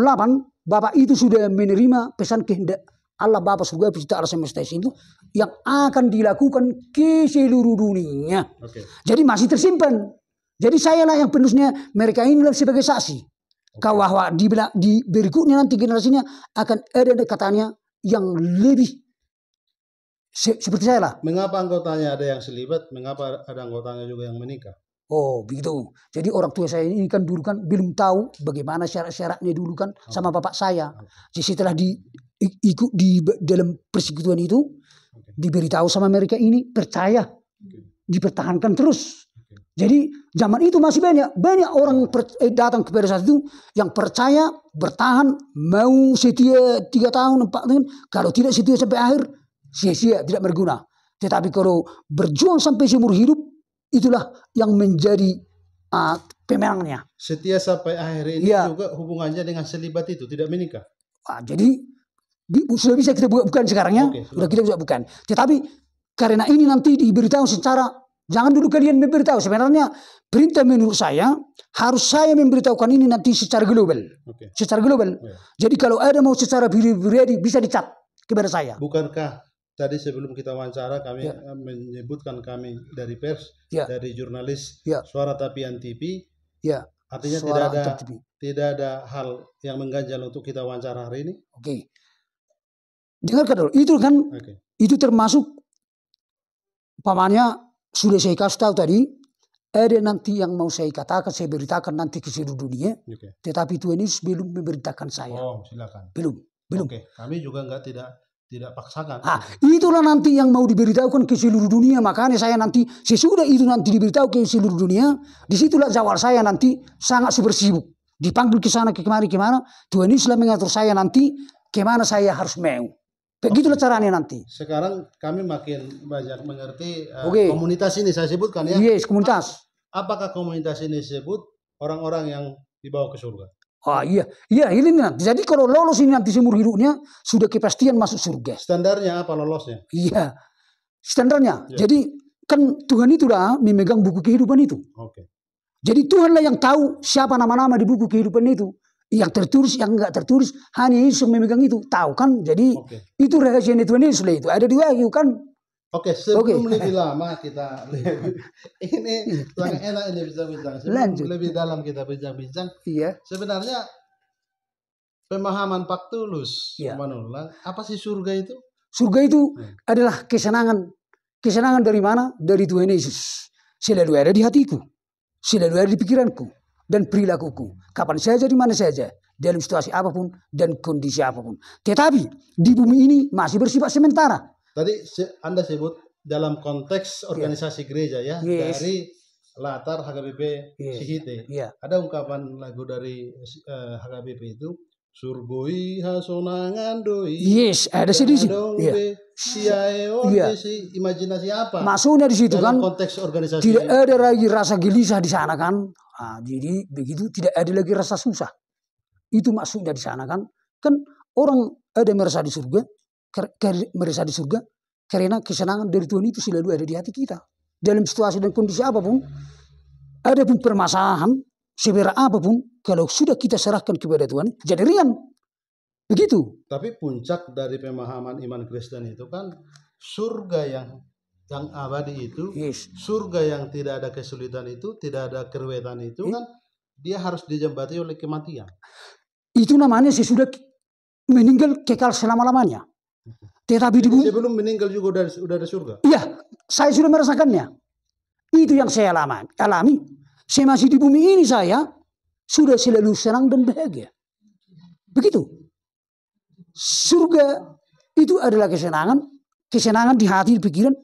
Bapak itu sudah menerima pesan kehendak Allah Bapa surga pencipta alam semesta itu yang akan dilakukan ke seluruh dunia. Okay. Jadi masih tersimpan. Jadi saya lah yang penulisnya mereka ini inilah sebagai saksi. Okay. Bahwa di, di berikutnya nanti generasinya akan ada katanya yang lebih se seperti saya lah. Mengapa anggotanya ada yang selibat? Mengapa ada anggotanya juga yang menikah? Oh begitu. Jadi orang tua saya ini kan dulu kan belum tahu bagaimana syarat-syaratnya dulu kan oh. sama bapak saya. Okay. Jadi setelah di ikut di dalam persekutuan itu diberitahu sama mereka ini percaya dipertahankan terus jadi zaman itu masih banyak banyak orang per, eh, datang ke saat itu yang percaya bertahan mau setia tiga tahun empat tahun kalau tidak setia sampai akhir sia-sia tidak berguna tetapi kalau berjuang sampai seumur hidup itulah yang menjadi uh, pemenangnya setia sampai akhir ini ya. juga hubungannya dengan selibat itu tidak menikah Nah, jadi sudah bisa kita buka, bukan sekarang ya. Okay, sudah kita bisa bukan. Tetapi karena ini nanti diberitahu secara jangan dulu kalian memberitahu sebenarnya perintah menurut saya harus saya memberitahukan ini nanti secara global. Okay. Secara global. Yeah. Jadi kalau ada mau secara pribadi bisa dicat kepada saya. Bukankah tadi sebelum kita wawancara kami yeah. Ya. menyebutkan kami dari pers yeah. dari jurnalis yeah. Suara Tapian TV. Yeah. Artinya Suara tidak ada TV. tidak ada hal yang mengganjal untuk kita wawancara hari ini. Oke. Okay. Dengarkan dulu, itu kan okay. itu termasuk pamannya sudah saya kasih tahu tadi ada nanti yang mau saya katakan, saya beritakan nanti ke seluruh dunia. Okay. Tetapi Tuhan Yesus belum memberitakan saya. Oh, silakan. Belum, belum. okay. kami juga nggak tidak tidak paksakan. Ah, itulah nanti yang mau diberitahukan ke seluruh dunia. Makanya saya nanti sesudah itu nanti diberitahu ke seluruh dunia, disitulah jawab saya nanti sangat super sibuk. Dipanggil ke sana ke kemari kemana, Tuhan Yesus mengatur saya nanti kemana saya harus mau. Begitulah okay. caranya nanti. Sekarang kami makin banyak mengerti uh, eh, okay. komunitas ini saya sebutkan ya. Yes, komunitas. Apakah komunitas ini disebut orang-orang yang dibawa ke surga? Ah iya, iya ini nanti. Jadi kalau lolos ini nanti seumur hidupnya sudah kepastian masuk surga. Standarnya apa lolosnya? Iya, standarnya. Yeah. Jadi kan Tuhan itu dah memegang buku kehidupan itu. Oke. Okay. Jadi Tuhanlah yang tahu siapa nama-nama di buku kehidupan itu yang tertulis yang enggak tertulis hanya Yesus memegang itu tahu kan jadi okay. itu rahasia Tuhan Yesus lah itu ada di wahyu kan oke okay, sebelum okay. lebih lama kita ini sangat iya. enak ini bincang lanjut lebih dalam kita bincang-bincang iya sebenarnya pemahaman Pak Tulus iya. apa sih surga itu surga itu hmm. adalah kesenangan kesenangan dari mana dari Tuhan Yesus selalu ada di hatiku selalu ada di pikiranku dan perilakuku. Kapan saja, di mana saja, dalam situasi apapun dan kondisi apapun. Tetapi di bumi ini masih bersifat sementara. Tadi Anda sebut dalam konteks iya. organisasi yeah. gereja ya yes. dari latar HKBP yes. Sihite. Yeah. Ada ungkapan lagu dari uh, eh, HKBP itu surgoi hasonangan doi. Yes, ada sih di situ. Iya. Iya. Imajinasi apa? Masuknya di situ kan. Konteks organisasi. Tidak ada lagi rasa gelisah di sana kan. Nah, jadi begitu tidak ada lagi rasa susah. Itu maksudnya di sana kan. Kan orang ada merasa di surga, merasa di surga karena kesenangan dari Tuhan itu selalu ada di hati kita. Dalam situasi dan kondisi apapun, ada pun permasalahan, Sebera apapun, kalau sudah kita serahkan kepada Tuhan, jadi riang. Begitu. Tapi puncak dari pemahaman iman Kristen itu kan surga yang yang abadi itu yes. surga yang tidak ada kesulitan itu tidak ada keruwetan itu yes. Iya. kan dia harus dijembati oleh kematian itu namanya sudah meninggal kekal selama-lamanya tetapi di bumi sebelum meninggal juga udah, udah ada surga iya saya sudah merasakannya itu yang saya alami alami saya masih di bumi ini saya sudah selalu senang dan bahagia begitu surga itu adalah kesenangan kesenangan di hati di pikiran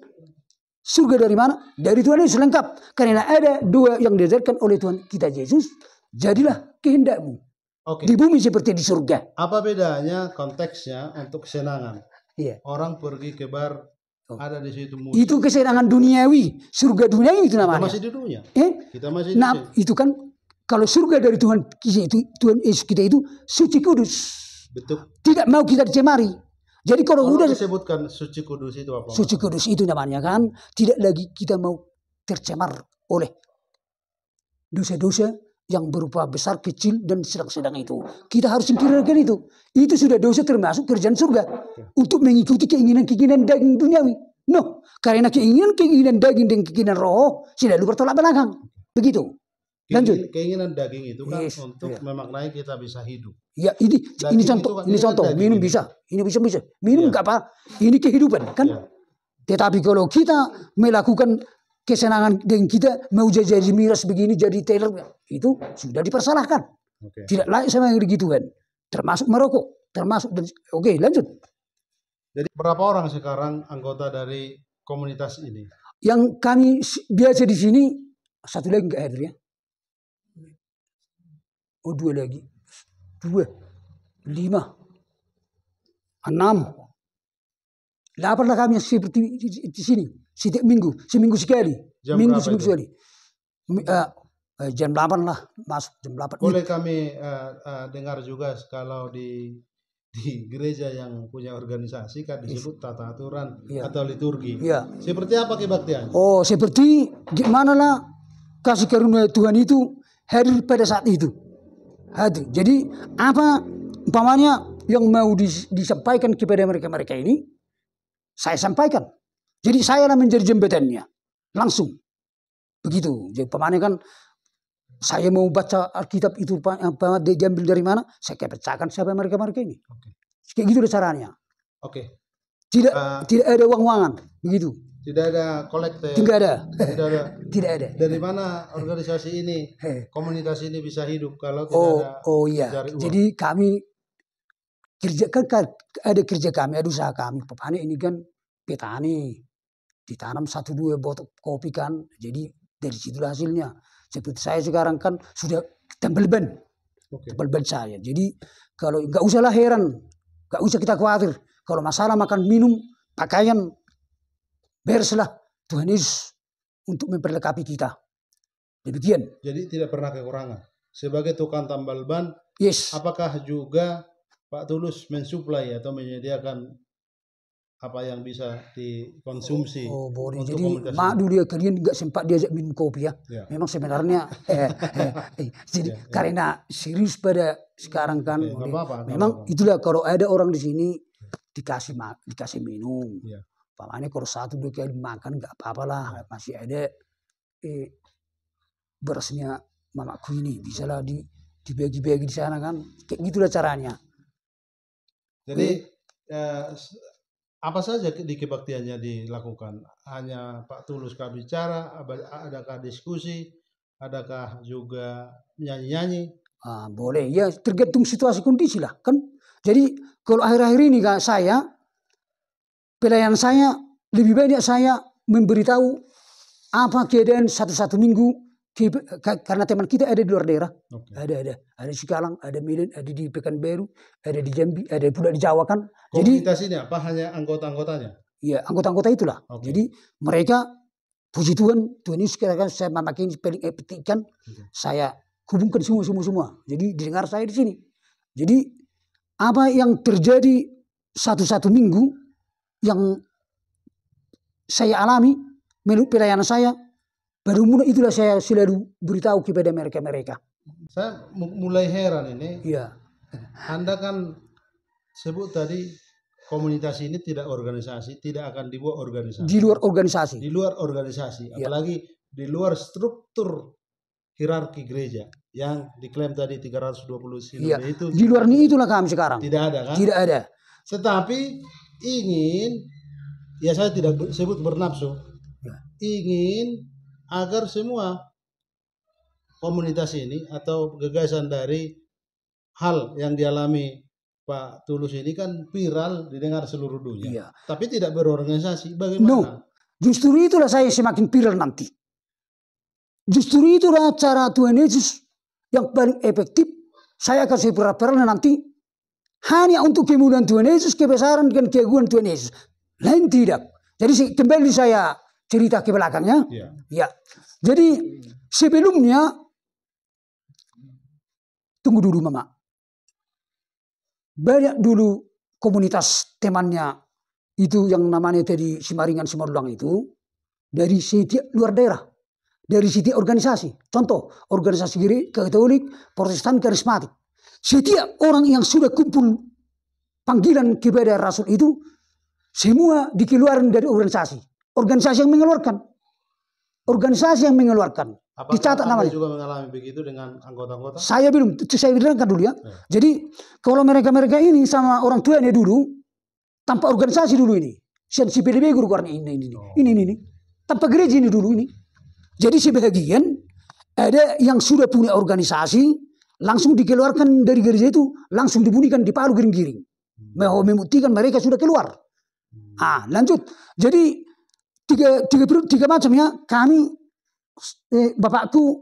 Surga dari mana? Dari Tuhan Yesus lengkap. Karena ada dua yang diajarkan oleh Tuhan kita Yesus. Jadilah kehendakmu. Okay. Di bumi seperti di surga. Apa bedanya konteksnya untuk kesenangan? Yeah. Orang pergi ke bar oh. ada di situ musik. Itu kesenangan duniawi, surga duniawi itu namanya. Kita masih di dunia. Eh? Kita masih nah, di itu kan kalau surga dari Tuhan kita itu Tuhan Yesus kita itu suci kudus. Betul. Tidak mau kita dicemari. Jadi kalau sudah udah disebutkan suci kudus itu apa? Suci kudus itu namanya kan tidak lagi kita mau tercemar oleh dosa-dosa yang berupa besar, kecil, dan sedang-sedang itu. Kita harus singkirkan itu. Itu sudah dosa termasuk kerjaan surga. Ya. Untuk mengikuti keinginan-keinginan daging duniawi. No, karena keinginan-keinginan daging dan keinginan roh lupa tolak belakang. Begitu. Lanjut. Keinginan daging itu kan yes, untuk yeah. memaknai kita bisa hidup. Ya ini daging ini contoh kan ini contoh minum hidup. bisa ini bisa bisa minum iya. nggak apa ini kehidupan kan. yeah. Tetapi kalau kita melakukan kesenangan dengan kita mau jadi miras begini jadi tailor itu sudah dipersalahkan. Okay. Tidak layak sama yang begitu kan. Termasuk merokok, termasuk oke okay, lanjut. Jadi berapa orang sekarang anggota dari komunitas ini? Yang kami biasa di sini satu lagi enggak hadir ya. Oh dua lagi. Dua. Lima. Enam. Laparlah kami seperti di sini. Setiap minggu. Seminggu sekali. Jam minggu seminggu sekali. Uh, jam delapan lah masuk jam delapan boleh kami uh, uh, dengar juga kalau di di gereja yang punya organisasi kan disebut tata aturan ya. atau liturgi. Ya. Seperti apa kebaktian? Oh, seperti gimana lah kasih karunia Tuhan itu hadir pada saat itu hati. Jadi apa umpamanya yang mau disampaikan kepada mereka-mereka ini, saya sampaikan. Jadi saya lah menjadi jembatannya. Langsung. Begitu. Jadi umpamanya kan saya mau baca Alkitab itu apa diambil dari mana, saya kebacakan siapa mereka-mereka ini. Oke. Okay. Kayak gitu caranya. Oke. Okay. Tidak uh, tidak ada uang-uangan, begitu. Tidak ada kolektif Tidak ada. Tidak ada. (laughs) tidak ada. Dari mana organisasi ini, komunitas ini bisa hidup kalau tidak oh, ada Oh iya. Jadi kami kerja kan, kan ada kerja kami, ada usaha kami. Petani ini kan petani ditanam satu dua botok kopi kan, jadi dari situ hasilnya. Seperti saya sekarang kan sudah tempel ban, okay. tempel ban saya. Jadi kalau nggak usahlah heran, nggak usah kita khawatir. Kalau masalah makan minum, pakaian bereslah Tuhan Yesus untuk memperlengkapi kita. Demikian. Jadi tidak pernah kekurangan. Sebagai tukang tambal ban, yes. apakah juga Pak Tulus mensuplai atau menyediakan apa yang bisa dikonsumsi oh, oh, boleh. untuk Jadi, komunikasi. Mak dulu ya kalian nggak sempat diajak minum kopi ya. ya. Memang sebenarnya (laughs) eh, eh, eh, jadi ya, ya. karena serius pada sekarang kan. Ya, apa -apa, memang apa -apa. itulah kalau ada orang di sini dikasih dikasih minum. Ya. Pamannya kalau satu dua kali makan nggak apa-apa lah hmm. masih ada eh, berasnya mamaku ini bisa lah di dibagi-bagi di sana kan kayak gitulah caranya. Jadi iya. eh, apa saja di kebaktiannya dilakukan? Hanya Pak Tulus kah bicara? Adakah diskusi? Adakah juga nyanyi-nyanyi? Ah, boleh ya tergantung situasi kondisi lah kan. Jadi kalau akhir-akhir ini kan saya Pelayan saya, lebih banyak saya memberitahu apa keadaan satu-satu minggu karena teman kita ada di luar daerah. Okay. Ada ada ada di ada Medan, ada di Pekanbaru, ada di Jambi, ada pula di Jawa kan. Jadi ini apa hanya anggota-anggotanya? Iya, anggota-anggota itulah. Okay. Jadi mereka puji Tuhan, Tuhan Yesus katakan saya memakai eh, petikan, okay. saya hubungkan semua semua semua. Jadi didengar saya di sini. Jadi apa yang terjadi satu-satu minggu yang saya alami menurut pelayanan saya baru mudah itulah saya selalu beritahu kepada mereka-mereka. Saya mulai heran ini. Iya. Anda kan sebut tadi komunitas ini tidak organisasi, tidak akan dibuat organisasi. Di luar organisasi. Di luar organisasi, ya. apalagi di luar struktur hierarki gereja yang diklaim tadi 320 sinode iya. itu. Di luar ini itulah kami sekarang. Tidak ada kan? Tidak ada. Tetapi ingin ya saya tidak sebut bernafsu ya. ingin agar semua komunitas ini atau gagasan dari hal yang dialami Pak Tulus ini kan viral didengar seluruh dunia Iya. tapi tidak berorganisasi bagaimana no. justru itulah saya semakin viral nanti justru itulah cara Tuhan Yesus yang paling efektif saya akan segera viral nanti hanya untuk kemuliaan Tuhan Yesus, kebesaran dan keagungan Tuhan Yesus. Lain tidak. Jadi kembali saya cerita ke belakangnya. Ya. ya. Jadi sebelumnya, tunggu dulu mama. Banyak dulu komunitas temannya itu yang namanya tadi Simaringan Simarulang itu dari setiap luar daerah, dari setiap organisasi. Contoh, organisasi kiri, Katolik, Protestan, Karismatik. Setiap orang yang sudah kumpul panggilan kepada Rasul itu, semua dikeluarkan dari organisasi. Organisasi yang mengeluarkan. Organisasi yang mengeluarkan. Apakah dicatat namanya. juga mengalami begitu dengan anggota-anggota? Saya belum, saya bilangkan dulu ya. Eh. Jadi kalau mereka-mereka ini sama orang tua ini dulu, tanpa organisasi dulu ini. Si PDB guru ini, ini, ini, oh. ini, ini, ini. Tanpa gereja ini dulu ini. Jadi sebagian ada yang sudah punya organisasi, langsung dikeluarkan dari gereja itu langsung dibunyikan di palu giring-giring hmm. membuktikan mereka sudah keluar hmm. ah lanjut jadi tiga tiga tiga macam ya kami eh, bapakku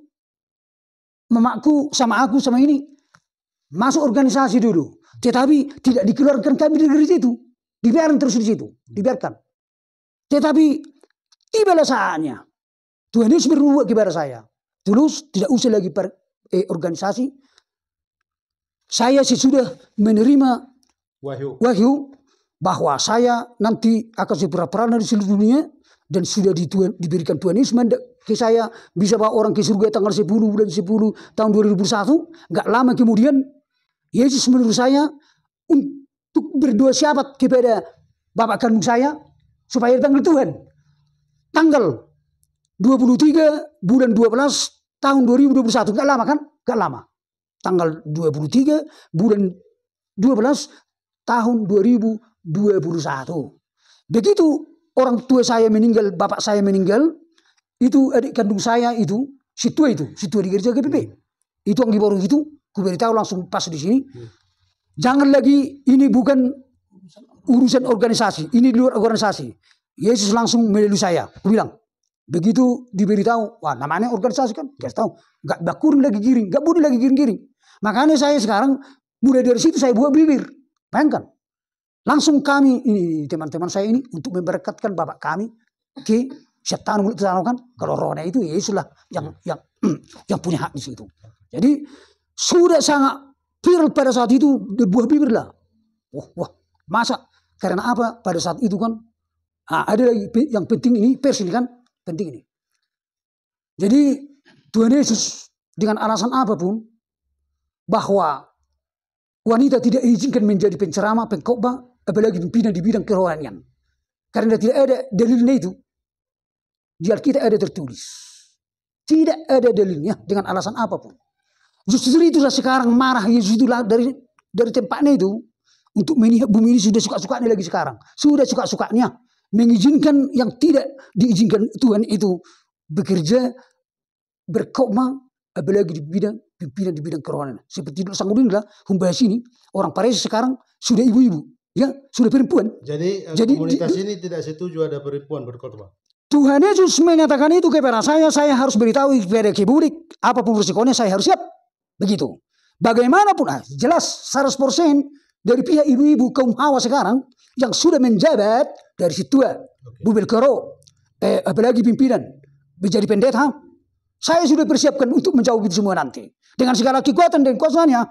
mamaku sama aku sama ini masuk organisasi dulu tetapi tidak dikeluarkan kami dari gereja itu dibiarkan terus di situ hmm. dibiarkan tetapi tibalah saatnya Tuhan Yesus bernubuat kepada saya tulus tidak usah lagi eh, organisasi saya sih sudah menerima wahyu. wahyu bahwa saya nanti akan peran di seluruh dunia dan sudah diberikan Tuhan Yesus ke saya bisa bawa orang ke surga tanggal 10 bulan 10 tahun 2001 nggak lama kemudian Yesus menurut saya untuk berdoa syabat kepada bapak kandung saya supaya tanggal Tuhan tanggal 23 bulan 12 tahun 2021. Gak lama kan? Gak lama. Tanggal 23 bulan 12 tahun 2021. Begitu orang tua saya meninggal, bapak saya meninggal, itu adik kandung saya itu, si tua itu, si tua di gereja GPP. Hmm. Itu yang di gitu itu, ku beritahu langsung pas di sini. Hmm. Jangan lagi ini bukan urusan organisasi, ini di luar organisasi. Yesus langsung melalui saya, ku bilang. Begitu diberitahu, wah namanya organisasi kan, kasih tahu, gak bakun lagi giring, gak bunyi lagi giring-giring. Makanya saya sekarang mulai dari situ saya buat bibir, bayangkan. Langsung kami ini teman-teman saya ini untuk memberkatkan bapak kami ke setan mulut setan kan kalau rohnya itu Yesuslah ya yang yang (clears throat) yang punya hak di situ. Jadi sudah sangat viral pada saat itu buah bibir lah. Wah, wah, masa? Karena apa? Pada saat itu kan, nah, ada lagi yang penting ini pers ini kan, penting ini. Jadi Tuhan Yesus dengan alasan apapun bahwa wanita tidak diizinkan menjadi penceramah, pengkhotbah, apalagi pimpinan di bidang kerohanian. Karena tidak ada dalilnya itu. Di Alkitab ada tertulis. Tidak ada dalilnya dengan alasan apapun. Justru itulah sekarang marah Yesus itu dari dari tempatnya itu untuk melihat bumi ini sudah suka-sukanya lagi sekarang. Sudah suka-sukanya mengizinkan yang tidak diizinkan Tuhan itu bekerja berkoma apalagi di bidang pimpinan di bidang kerohanian. Seperti dulu Sanggudin lah, Humbahas ini orang Paris sekarang sudah ibu-ibu, ya sudah perempuan. Jadi, eh, Jadi komunitas di, ini tidak setuju ada perempuan berkorban. Tuhan Yesus menyatakan itu kepada saya, saya harus beritahu kepada kebudik, apapun risikonya saya harus siap. Begitu. Bagaimanapun, ah, jelas 100% dari pihak ibu-ibu kaum hawa sekarang yang sudah menjabat dari situ, eh, okay. Bu Belkaro, eh, apalagi pimpinan, menjadi pendeta. Saya sudah persiapkan untuk menjawab itu semua nanti. Dengan segala kekuatan dan kuasanya.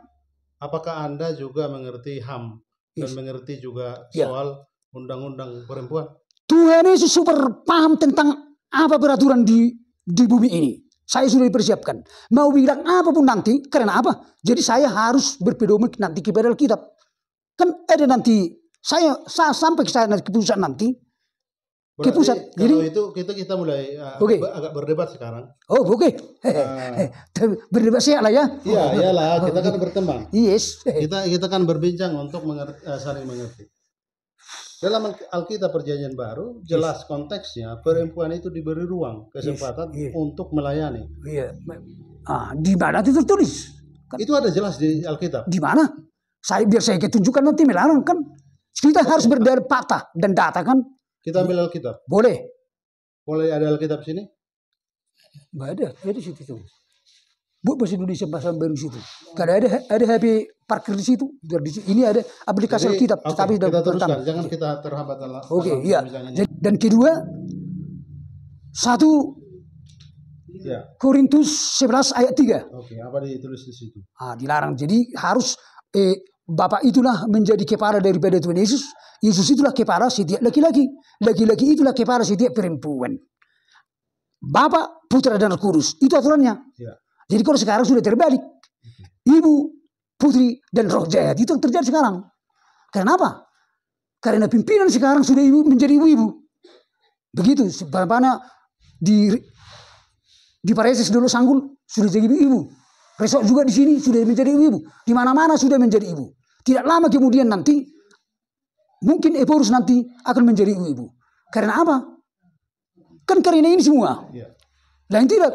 Apakah Anda juga mengerti HAM yes. dan mengerti juga ya. soal undang-undang perempuan? Tuhan Yesus super paham tentang apa peraturan di di bumi ini. Saya sudah dipersiapkan. Mau bilang apapun nanti, karena apa? Jadi saya harus berpedoman nanti kepada Alkitab. Kan ada nanti saya, saya sampai saya nanti ke pusat nanti. ke pusat. Jadi itu kita kita mulai uh, eh, okay. agak, berdebat sekarang. Oh, oke. Okay. Uh, berdebat sih lah ya. Iya, iyalah, kita kan berteman. Yes. kita kita kan berbincang untuk mengerti, uh, saling mengerti. Dalam Alkitab Perjanjian Baru jelas yes. konteksnya perempuan itu diberi ruang kesempatan yes. untuk melayani. Iya. Ah, di mana itu tertulis? Kan. Itu ada jelas di Alkitab. Di mana? Saya biar saya ketunjukkan nanti melarang kan. Kita harus berdari fakta dan data kan. Kita ambil Alkitab. Boleh. Boleh ada Alkitab sini? mbak ada, ada di situ Buat bahasa Indonesia bahasa baru situ. Karena ada ada happy parkir di situ. Ini ada aplikasi Jadi, Alkitab. Okay, tapi kita teruskan, jangan kita terhambat Oke, okay, iya. Dan kedua, satu Ya. Korintus 11 ayat 3. Oke, apa ditulis di situ? Ah, dilarang. Jadi harus eh, Bapak itulah menjadi kepala daripada Tuhan Yesus. Yesus itulah kepala setiap laki-laki. Laki-laki itulah kepala setiap perempuan. Bapak, putra, dan kurus. Itu aturannya. Ya. Jadi kalau sekarang sudah terbalik. Ibu, putri, dan roh jahat. Itu yang terjadi sekarang. Kenapa? Karena pimpinan sekarang sudah ibu menjadi ibu-ibu. Begitu. Bagaimana di, di Paresis dulu sanggul sudah jadi ibu. ibu. Besok juga di sini sudah menjadi ibu Di mana-mana sudah menjadi ibu. Tidak lama kemudian nanti, mungkin Eporus nanti akan menjadi ibu-ibu. Karena apa? Kan karena ini semua. Iya. Lain tidak.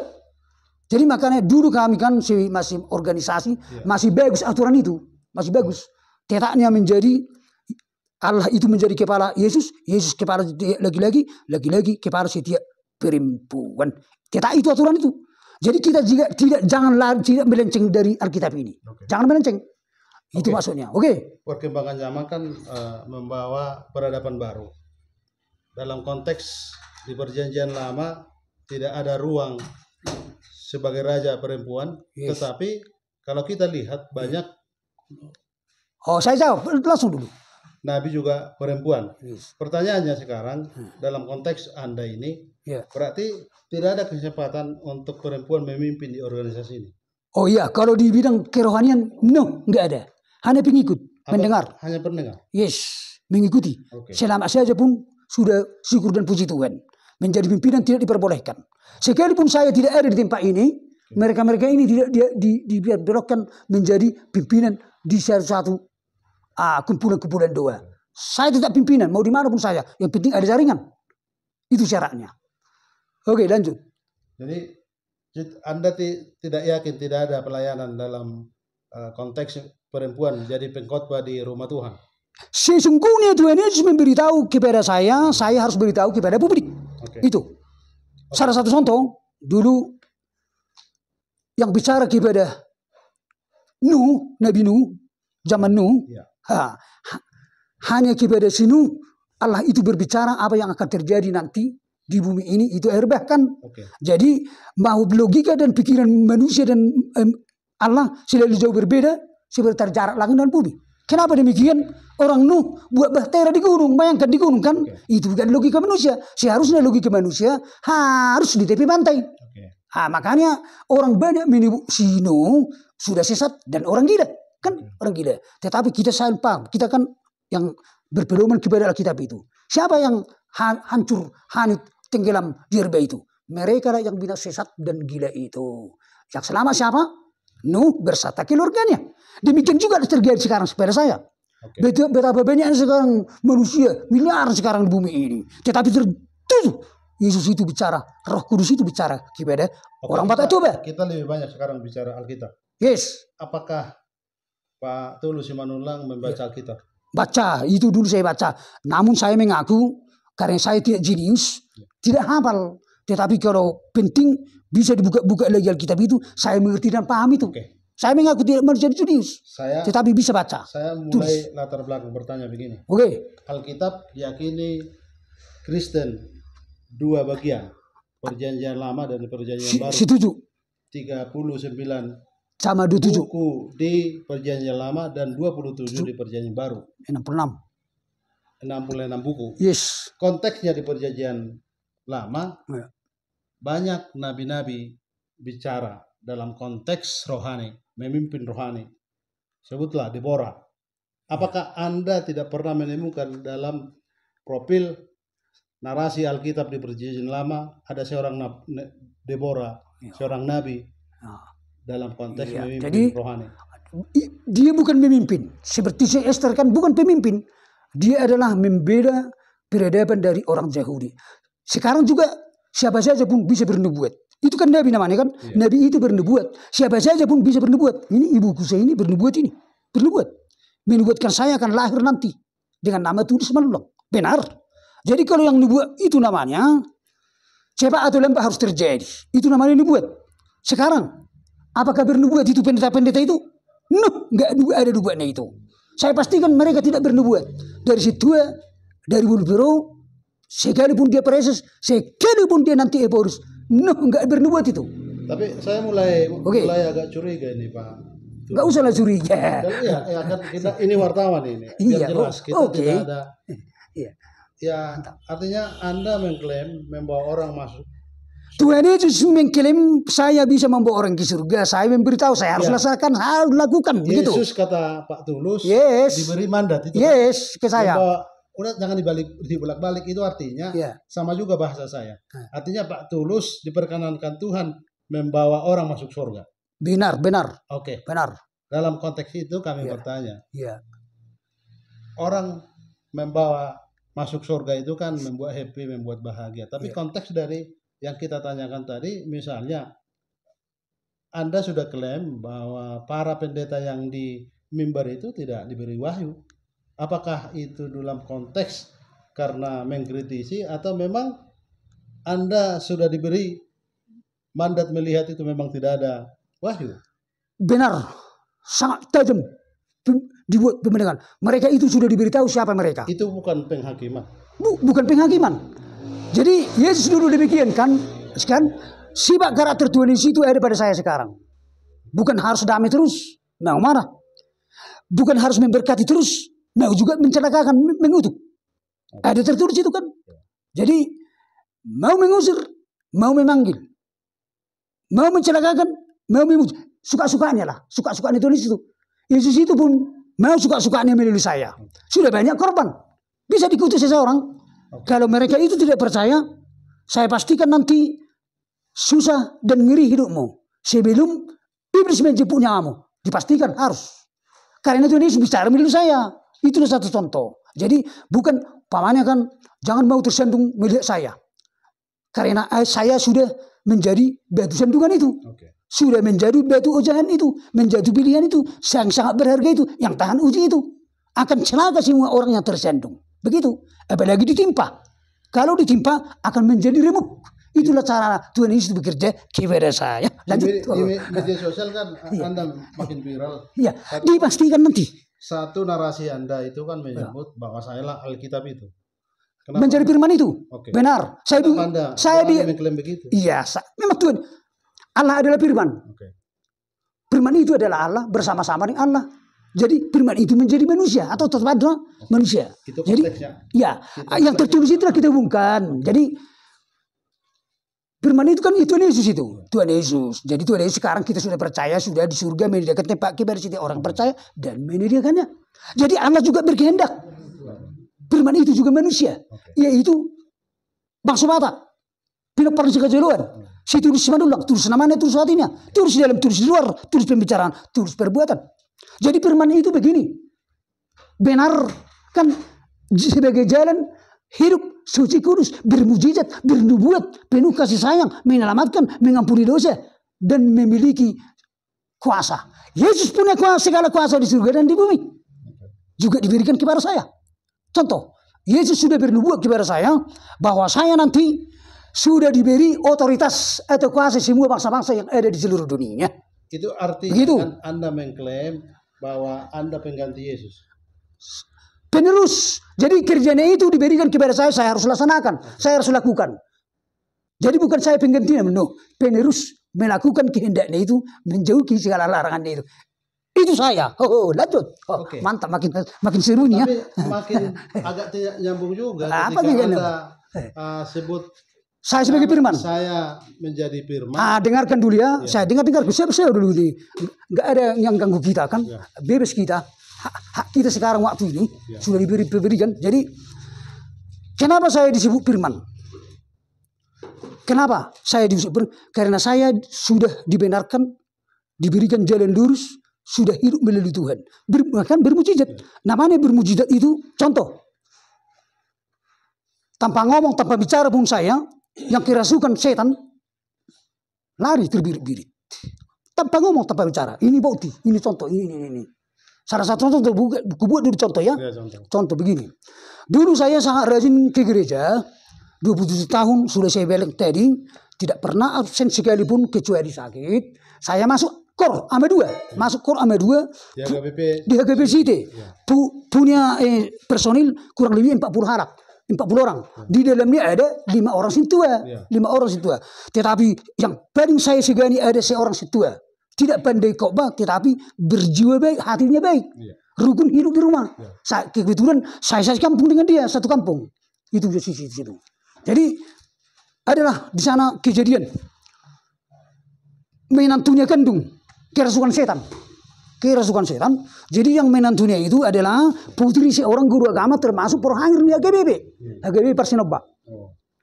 Jadi makanya dulu kami kan masih organisasi, iya. masih bagus aturan itu. Masih bagus. Tetaknya menjadi Allah itu menjadi kepala Yesus, Yesus kepala lagi-lagi, lagi-lagi kepala setiap perempuan. Tetak itu aturan itu. Jadi kita juga tidak jangan lari, tidak melenceng dari Alkitab ini. Okay. Jangan melenceng. Okay. Itu maksudnya. Oke. Okay. Perkembangan zaman kan uh, membawa peradaban baru. Dalam konteks di perjanjian lama tidak ada ruang sebagai raja perempuan, yes. tetapi kalau kita lihat banyak Oh, saya jawab langsung dulu. Nabi juga perempuan. Yes. Pertanyaannya sekarang hmm. dalam konteks Anda ini Ya. Berarti tidak ada kesempatan untuk perempuan memimpin di organisasi ini. Oh iya, kalau di bidang kerohanian, no, nggak ada. Hanya pengikut, Apa, mendengar. Hanya pendengar. Yes, mengikuti. Okay. Selama saya pun sudah syukur dan puji Tuhan. Menjadi pimpinan tidak diperbolehkan. Sekalipun saya tidak ada di tempat ini, mereka-mereka ini tidak dibiarkan di, diperbolehkan menjadi pimpinan di satu ah, kumpulan-kumpulan doa. Saya tetap pimpinan, mau dimanapun saya. Yang penting ada jaringan. Itu syaratnya. Oke, lanjut. Jadi Anda tidak yakin tidak ada pelayanan dalam eh, konteks perempuan jadi pengkhotbah di rumah Tuhan. Sesungguhnya Tuhan Yesus memberitahu kepada saya, saya harus beritahu kepada publik. Okay. Itu. Okay. Salah satu contoh, dulu yang bicara kepada nu Nabi nu zaman nu yeah. ha, hanya kepada si Nu, Allah itu berbicara apa yang akan terjadi nanti di bumi ini itu air bahkan. Okay. Jadi mau logika dan pikiran manusia dan um, Allah selalu jauh berbeda seperti jarak langit dan bumi. Kenapa demikian? Orang Nuh buat bahtera di gunung, bayangkan di gunung kan? Okay. Itu bukan logika manusia. Seharusnya logika manusia harus di tepi pantai. Okay. Ah, makanya orang banyak minibus si sudah sesat dan orang gila. Kan okay. orang gila. Tetapi kita sayang paham. Kita kan yang berpedoman kepada Alkitab itu. Siapa yang hancur, hanyut, tenggelam di riba itu. Mereka lah yang bina sesat dan gila itu. Yang selama siapa? Nuh bersata keluarganya. Demikian juga terjadi sekarang kepada saya. Okay. Betapa banyak sekarang manusia, miliar sekarang di bumi ini. Tetapi tertutup Yesus itu bicara, Roh Kudus itu bicara kepada okay, orang Batak itu. Kita lebih banyak sekarang bicara Alkitab. Yes. Apakah Pak Tulus Simanulang membaca iya. Alkitab? Baca, itu dulu saya baca. Namun saya mengaku karena saya tidak jenius, ya. tidak hafal. Tetapi kalau penting bisa dibuka-buka lagi Alkitab itu, saya mengerti dan paham itu. Okay. Saya mengaku tidak menjadi jenius, saya, tetapi bisa baca. Saya mulai Tulis. latar belakang bertanya begini. Oke. Okay. Alkitab yakini Kristen dua bagian, perjanjian lama dan perjanjian si, baru. Setuju. 39 sama 27 buku di perjanjian lama dan 27 tujuh di perjanjian baru. 66. 66 buku. Yes. Konteksnya di perjanjian lama ya. banyak nabi-nabi bicara dalam konteks rohani, memimpin rohani. Sebutlah Deborah. Apakah ya. Anda tidak pernah menemukan dalam profil narasi Alkitab di perjanjian lama ada seorang Deborah, ya. seorang nabi ya. dalam konteks iya. memimpin Jadi, rohani? Dia bukan memimpin, seperti si Esther kan bukan pemimpin, dia adalah membela peradaban dari orang Yahudi. Sekarang juga siapa saja pun bisa bernubuat. Itu kan Nabi namanya kan. Yeah. Nabi itu bernubuat. Siapa saja pun bisa bernubuat. Ini ibuku saya ini bernubuat ini. Bernubuat. Menubuatkan saya akan lahir nanti. Dengan nama tulis malam. Benar. Jadi kalau yang nubuat itu namanya. Cepat atau lempah harus terjadi. Itu namanya nubuat. Sekarang. Apakah bernubuat itu pendeta-pendeta itu? No. Nggak ada nubuatnya itu. Saya pastikan mereka tidak bernubuat. Dari situ dari Bulbiro, sekalipun dia preses, sekalipun dia nanti eporus, no, nggak bernubuat itu. Tapi saya mulai okay. mulai agak curiga ini Pak. Gak usah lah curiga. Dan, ya, ya kan kita ini wartawan ini. Iya, jelas oh, kita okay. tidak ada. Iya. Ya, artinya Anda mengklaim membawa orang masuk Tuhan Yesus mengklaim saya bisa membawa orang ke surga. Saya memberitahu saya harus yeah. Ya. laksanakan, harus lakukan. Yesus begitu. kata Pak Tulus yes. diberi mandat itu. Yes, kan? ke saya. udah jangan dibalik dibolak balik itu artinya yeah. sama juga bahasa saya. Artinya Pak Tulus diperkenankan Tuhan membawa orang masuk surga. Benar, benar. Oke. Okay. Benar. Dalam konteks itu kami yeah. bertanya. Iya. Orang membawa masuk surga itu kan membuat happy, membuat bahagia. Tapi ya. konteks dari yang kita tanyakan tadi misalnya Anda sudah klaim bahwa para pendeta yang di mimbar itu tidak diberi wahyu. Apakah itu dalam konteks karena mengkritisi atau memang Anda sudah diberi mandat melihat itu memang tidak ada wahyu? Benar, sangat tajam dibuat pemenangan. Mereka itu sudah diberitahu siapa mereka. Itu bukan penghakiman. Bu, bukan penghakiman. Jadi Yesus dulu demikian kan? Kan sibak karakter tertuan di itu ada pada saya sekarang. Bukan harus damai terus, mau marah. Bukan harus memberkati terus, mau juga mencelakakan, mengutuk. Ada tertulis itu kan? Jadi mau mengusir, mau memanggil, mau mencelakakan, mau memuji. Suka-sukanya lah, suka-sukanya Yesus itu. Yesus itu pun mau suka-sukanya melalui saya. Sudah banyak korban. Bisa dikutus seseorang, kalau mereka itu tidak percaya, saya pastikan nanti susah dan ngeri hidupmu. Sebelum iblis menjepuknya kamu. Dipastikan harus. Karena itu Yesus bicara melalui saya. Itu satu contoh. Jadi bukan pamannya kan jangan mau tersandung milik saya. Karena eh, saya sudah menjadi batu sandungan itu. Okay. Sudah menjadi batu ujian itu. Menjadi pilihan itu. yang sangat berharga itu. Yang tahan uji itu. Akan celaka semua orang yang tersandung. Begitu. Apalagi ditimpa. Kalau ditimpa akan menjadi remuk. Itulah iya. cara Tuhan Yesus bekerja kepada saya. Lanjut. Di, di media sosial kan eh, iya. Anda makin viral. Iya. Dipastikan nanti. Satu narasi Anda itu kan menyebut ya. bahwa saya lah Alkitab itu. Kenapa? Mencari firman itu. Okay. Benar. Saya bi- Anda, saya di begitu. Iya, memang Tuhan Allah adalah firman. Okay. Firman itu adalah Allah bersama-sama dengan Allah. Jadi firman itu menjadi manusia atau terpadu manusia. Itu Jadi ya itu yang tertulis itu kita hubungkan. Jadi firman itu kan itu Tuhan Yesus itu. Tuhan Yesus. Jadi Tuhan Yesus sekarang kita sudah percaya sudah di surga menyediakan tempat kepada setiap orang percaya dan menyediakannya. Jadi Allah juga berkehendak. Firman itu juga manusia. Yaitu bangsa mata. Tidak perlu sekejauhan. Si tulis mana ulang, tulis namanya, tulis hatinya, tulis di dalam, tulis di luar, tulis pembicaraan, tulis perbuatan. Jadi firman itu begini. Benar kan sebagai jalan hidup suci kudus, bermujizat, bernubuat, penuh kasih sayang, menyelamatkan, mengampuni dosa dan memiliki kuasa. Yesus punya kuasa, segala kuasa di surga dan di bumi. Juga diberikan kepada saya. Contoh, Yesus sudah bernubuat kepada saya bahwa saya nanti sudah diberi otoritas atau kuasa semua bangsa-bangsa yang ada di seluruh dunia. Itu artinya Begitu. Kan Anda mengklaim bahwa Anda pengganti Yesus. Penerus. Jadi kerjanya itu diberikan kepada saya, saya harus laksanakan, saya harus lakukan. Jadi bukan saya penggantinya, no. Penerus melakukan kehendaknya itu menjauhi segala larangannya itu. Itu saya. Oh, oh lanjut. Oh, okay. mantap makin makin seru nih ya. makin (laughs) agak tidak nyambung juga Apa ketika uh, sebut saya sebagai firman. Saya menjadi firman. Ah, dengarkan dulu ya. ya. Saya dengar-dengar. Siapa saya dulu ini? Enggak ada yang ganggu kita kan. Ya. Bebas kita. Hak, hak kita sekarang waktu ini ya. sudah diberi diberikan. Jadi kenapa saya disebut firman? Kenapa saya disebut Karena saya sudah dibenarkan, diberikan jalan lurus, sudah hidup melalui Tuhan. Ber, kan bermujizat. Ya. Namanya bermujizat itu contoh. Tanpa ngomong, tanpa bicara pun saya yang kerasukan setan lari terbirit-birit. Tanpa ngomong, tanpa bicara. Ini bukti, ini contoh, ini, ini, ini. Salah satu contoh, buku buat dulu contoh ya. Iya, contoh. contoh begini. Dulu saya sangat rajin ke gereja. 27 tahun sudah saya balik tadi. Tidak pernah absen sekalipun kecuali sakit. Saya masuk kor ame dua. Iya. Masuk kor ame dua. Di HKBP. Ya. punya eh, personil kurang lebih 40 harap empat puluh orang. Hmm. Di dalamnya ada lima orang sintua, iya. lima orang sintua. Tetapi yang paling saya segani ada seorang sintua. Tidak pandai khotbah tetapi berjiwa baik, hatinya baik. Iya. Rukun hidup di rumah. Saya, kebetulan saya satu kampung dengan dia, satu kampung. Itu di situ, situ. Jadi adalah di sana kejadian menantunya kandung kerasukan setan kerasukan setan. Jadi yang menantunya itu adalah putri seorang guru agama termasuk di AGBB. AGBB Parsinobba.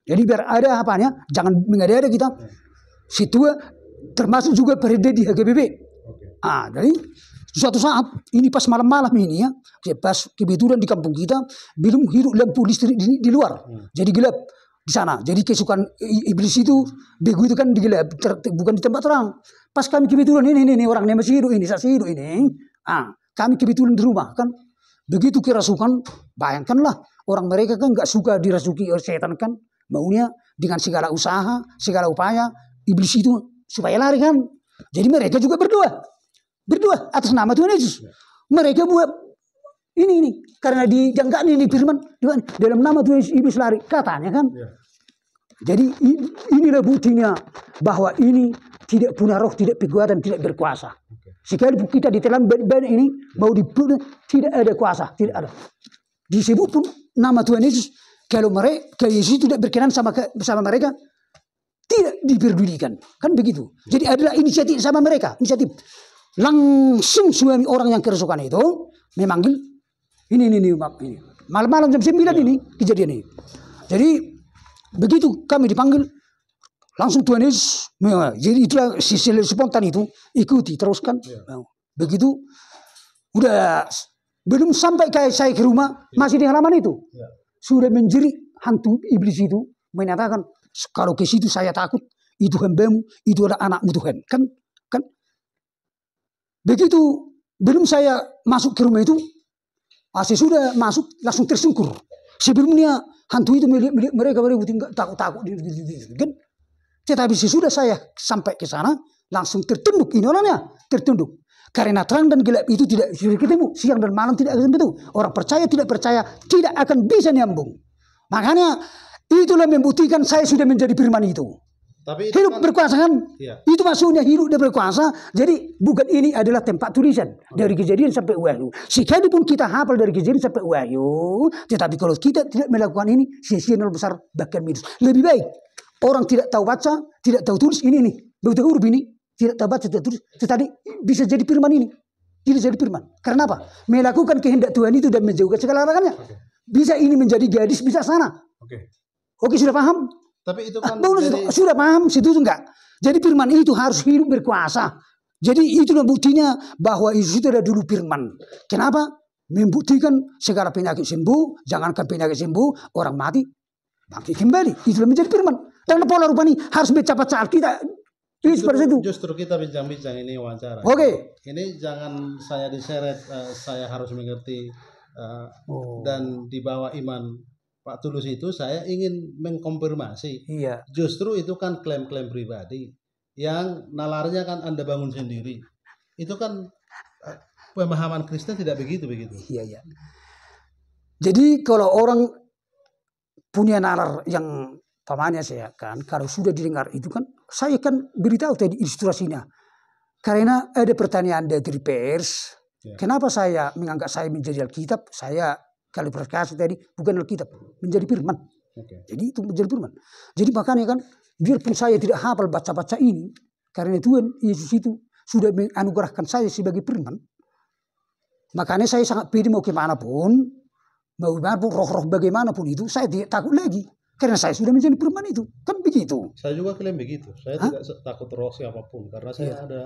Jadi biar ada apanya, jangan mengada-ada kita. Hmm. Situ termasuk juga perede di HGBB. Ah, jadi suatu saat ini pas malam-malam ini ya, pas kebetulan di kampung kita belum hidup lampu listrik di, di luar, hmm. jadi gelap di sana. Jadi kesukaan iblis itu begitu kan digelap, ter, bukan di tempat terang. Pas kami kebetulan ini, ini, ini orangnya masih hidup ini, saya hidup ini. Ah, kami kebetulan di rumah kan. Begitu kerasukan, bayangkanlah orang mereka kan gak suka dirasuki oleh setan kan. Maunya dengan segala usaha, segala upaya, iblis itu supaya lari kan. Jadi mereka juga berdua berdua atas nama Tuhan Yesus. Mereka buat ini ini karena di jangkaan ini firman dalam nama Tuhan Yesus iblis lari katanya kan. Ya. Jadi inilah buktinya bahwa ini tidak punya roh, tidak kekuatan, tidak berkuasa. Sekalipun kita di dalam beban ini, mau dibunuh, tidak ada kuasa, tidak ada. Disebut pun nama Tuhan Yesus, kalau mereka Yesus tidak berkenan sama sama mereka, tidak diperdulikan. Kan begitu. Jadi adalah inisiatif sama mereka, inisiatif. Langsung suami orang yang kerusukan itu memanggil ini ini ini ini. Malam-malam jam 9 ya. ini kejadian ini. Jadi begitu kami dipanggil langsung Tuhan Yesus jadi itulah sisi spontan itu ikuti teruskan ya. Nah, begitu udah belum sampai kayak saya ke rumah ya. masih di halaman itu ya. sudah menjadi hantu iblis itu menyatakan kalau ke situ saya takut itu hambamu itu ada anakmu Tuhan kan kan begitu belum saya masuk ke rumah itu masih sudah masuk langsung tersungkur sebelumnya hantu itu mereka mereka takut takut gitu, gitu, gitu, kan tetapi sesudah saya sampai ke sana, langsung tertunduk. Ini orangnya tertunduk. Karena terang dan gelap itu tidak sudah ketemu. Siang dan malam tidak akan ketemu. Orang percaya, tidak percaya, tidak akan bisa nyambung. Makanya itulah membuktikan saya sudah menjadi firman itu. Tapi itu hidup kan, berkuasa kan? Iya. Itu maksudnya hidup dan berkuasa. Jadi bukan ini adalah tempat tulisan. Dari kejadian sampai wahyu. Sekalipun kita hafal dari kejadian sampai wahyu. Tetapi kalau kita tidak melakukan ini, sisi sia nol besar bahkan minus. Lebih baik Orang tidak tahu baca, tidak tahu tulis ini nih. Begitu huruf ini, tidak tahu baca, tidak tulis. Tetapi tadi bisa jadi firman ini. Bisa jadi firman. Karena apa? Melakukan kehendak Tuhan itu dan menjauhkan segala larangannya. Bisa ini menjadi gadis, bisa sana. Oke. Oke, sudah paham? Tapi itu kan ah, dari... sudah, paham situ tuh enggak? Jadi firman itu harus hidup berkuasa. Jadi itu buktinya bahwa Yesus itu ada dulu firman. Kenapa? Membuktikan segala penyakit sembuh, jangankan penyakit sembuh, orang mati bangkit kembali. Itulah menjadi firman. Karena pola rupa ini harus bisa pecah. Kita justru, seperti itu. Justru kita bincang-bincang ini wawancara. Oke. Okay. Ini jangan saya diseret, uh, saya harus mengerti uh, oh. dan dibawa iman Pak Tulus itu saya ingin mengkonfirmasi. Iya. Justru itu kan klaim-klaim pribadi yang nalarnya kan Anda bangun sendiri. Itu kan eh, pemahaman Kristen tidak begitu begitu. Iya, iya. Jadi kalau orang punya nalar yang Pamannya saya kan, kalau sudah didengar itu kan, saya kan beritahu tadi ilustrasinya. Karena ada pertanyaan dari pers, yeah. kenapa saya menganggap saya menjadi Alkitab, saya kalau berkasih tadi bukan Alkitab, menjadi firman. Okay. Jadi itu menjadi firman. Jadi makanya kan, biarpun saya tidak hafal baca-baca ini, karena Tuhan Yesus itu sudah menganugerahkan saya sebagai firman, makanya saya sangat pede mau kemana pun, mau kemana pun, roh-roh bagaimanapun itu, saya tidak takut lagi. Karena saya sudah menjadi perempuan itu. Kan begitu. Saya juga kalian begitu. Saya Hah? tidak takut roh siapapun. Karena saya ya. ada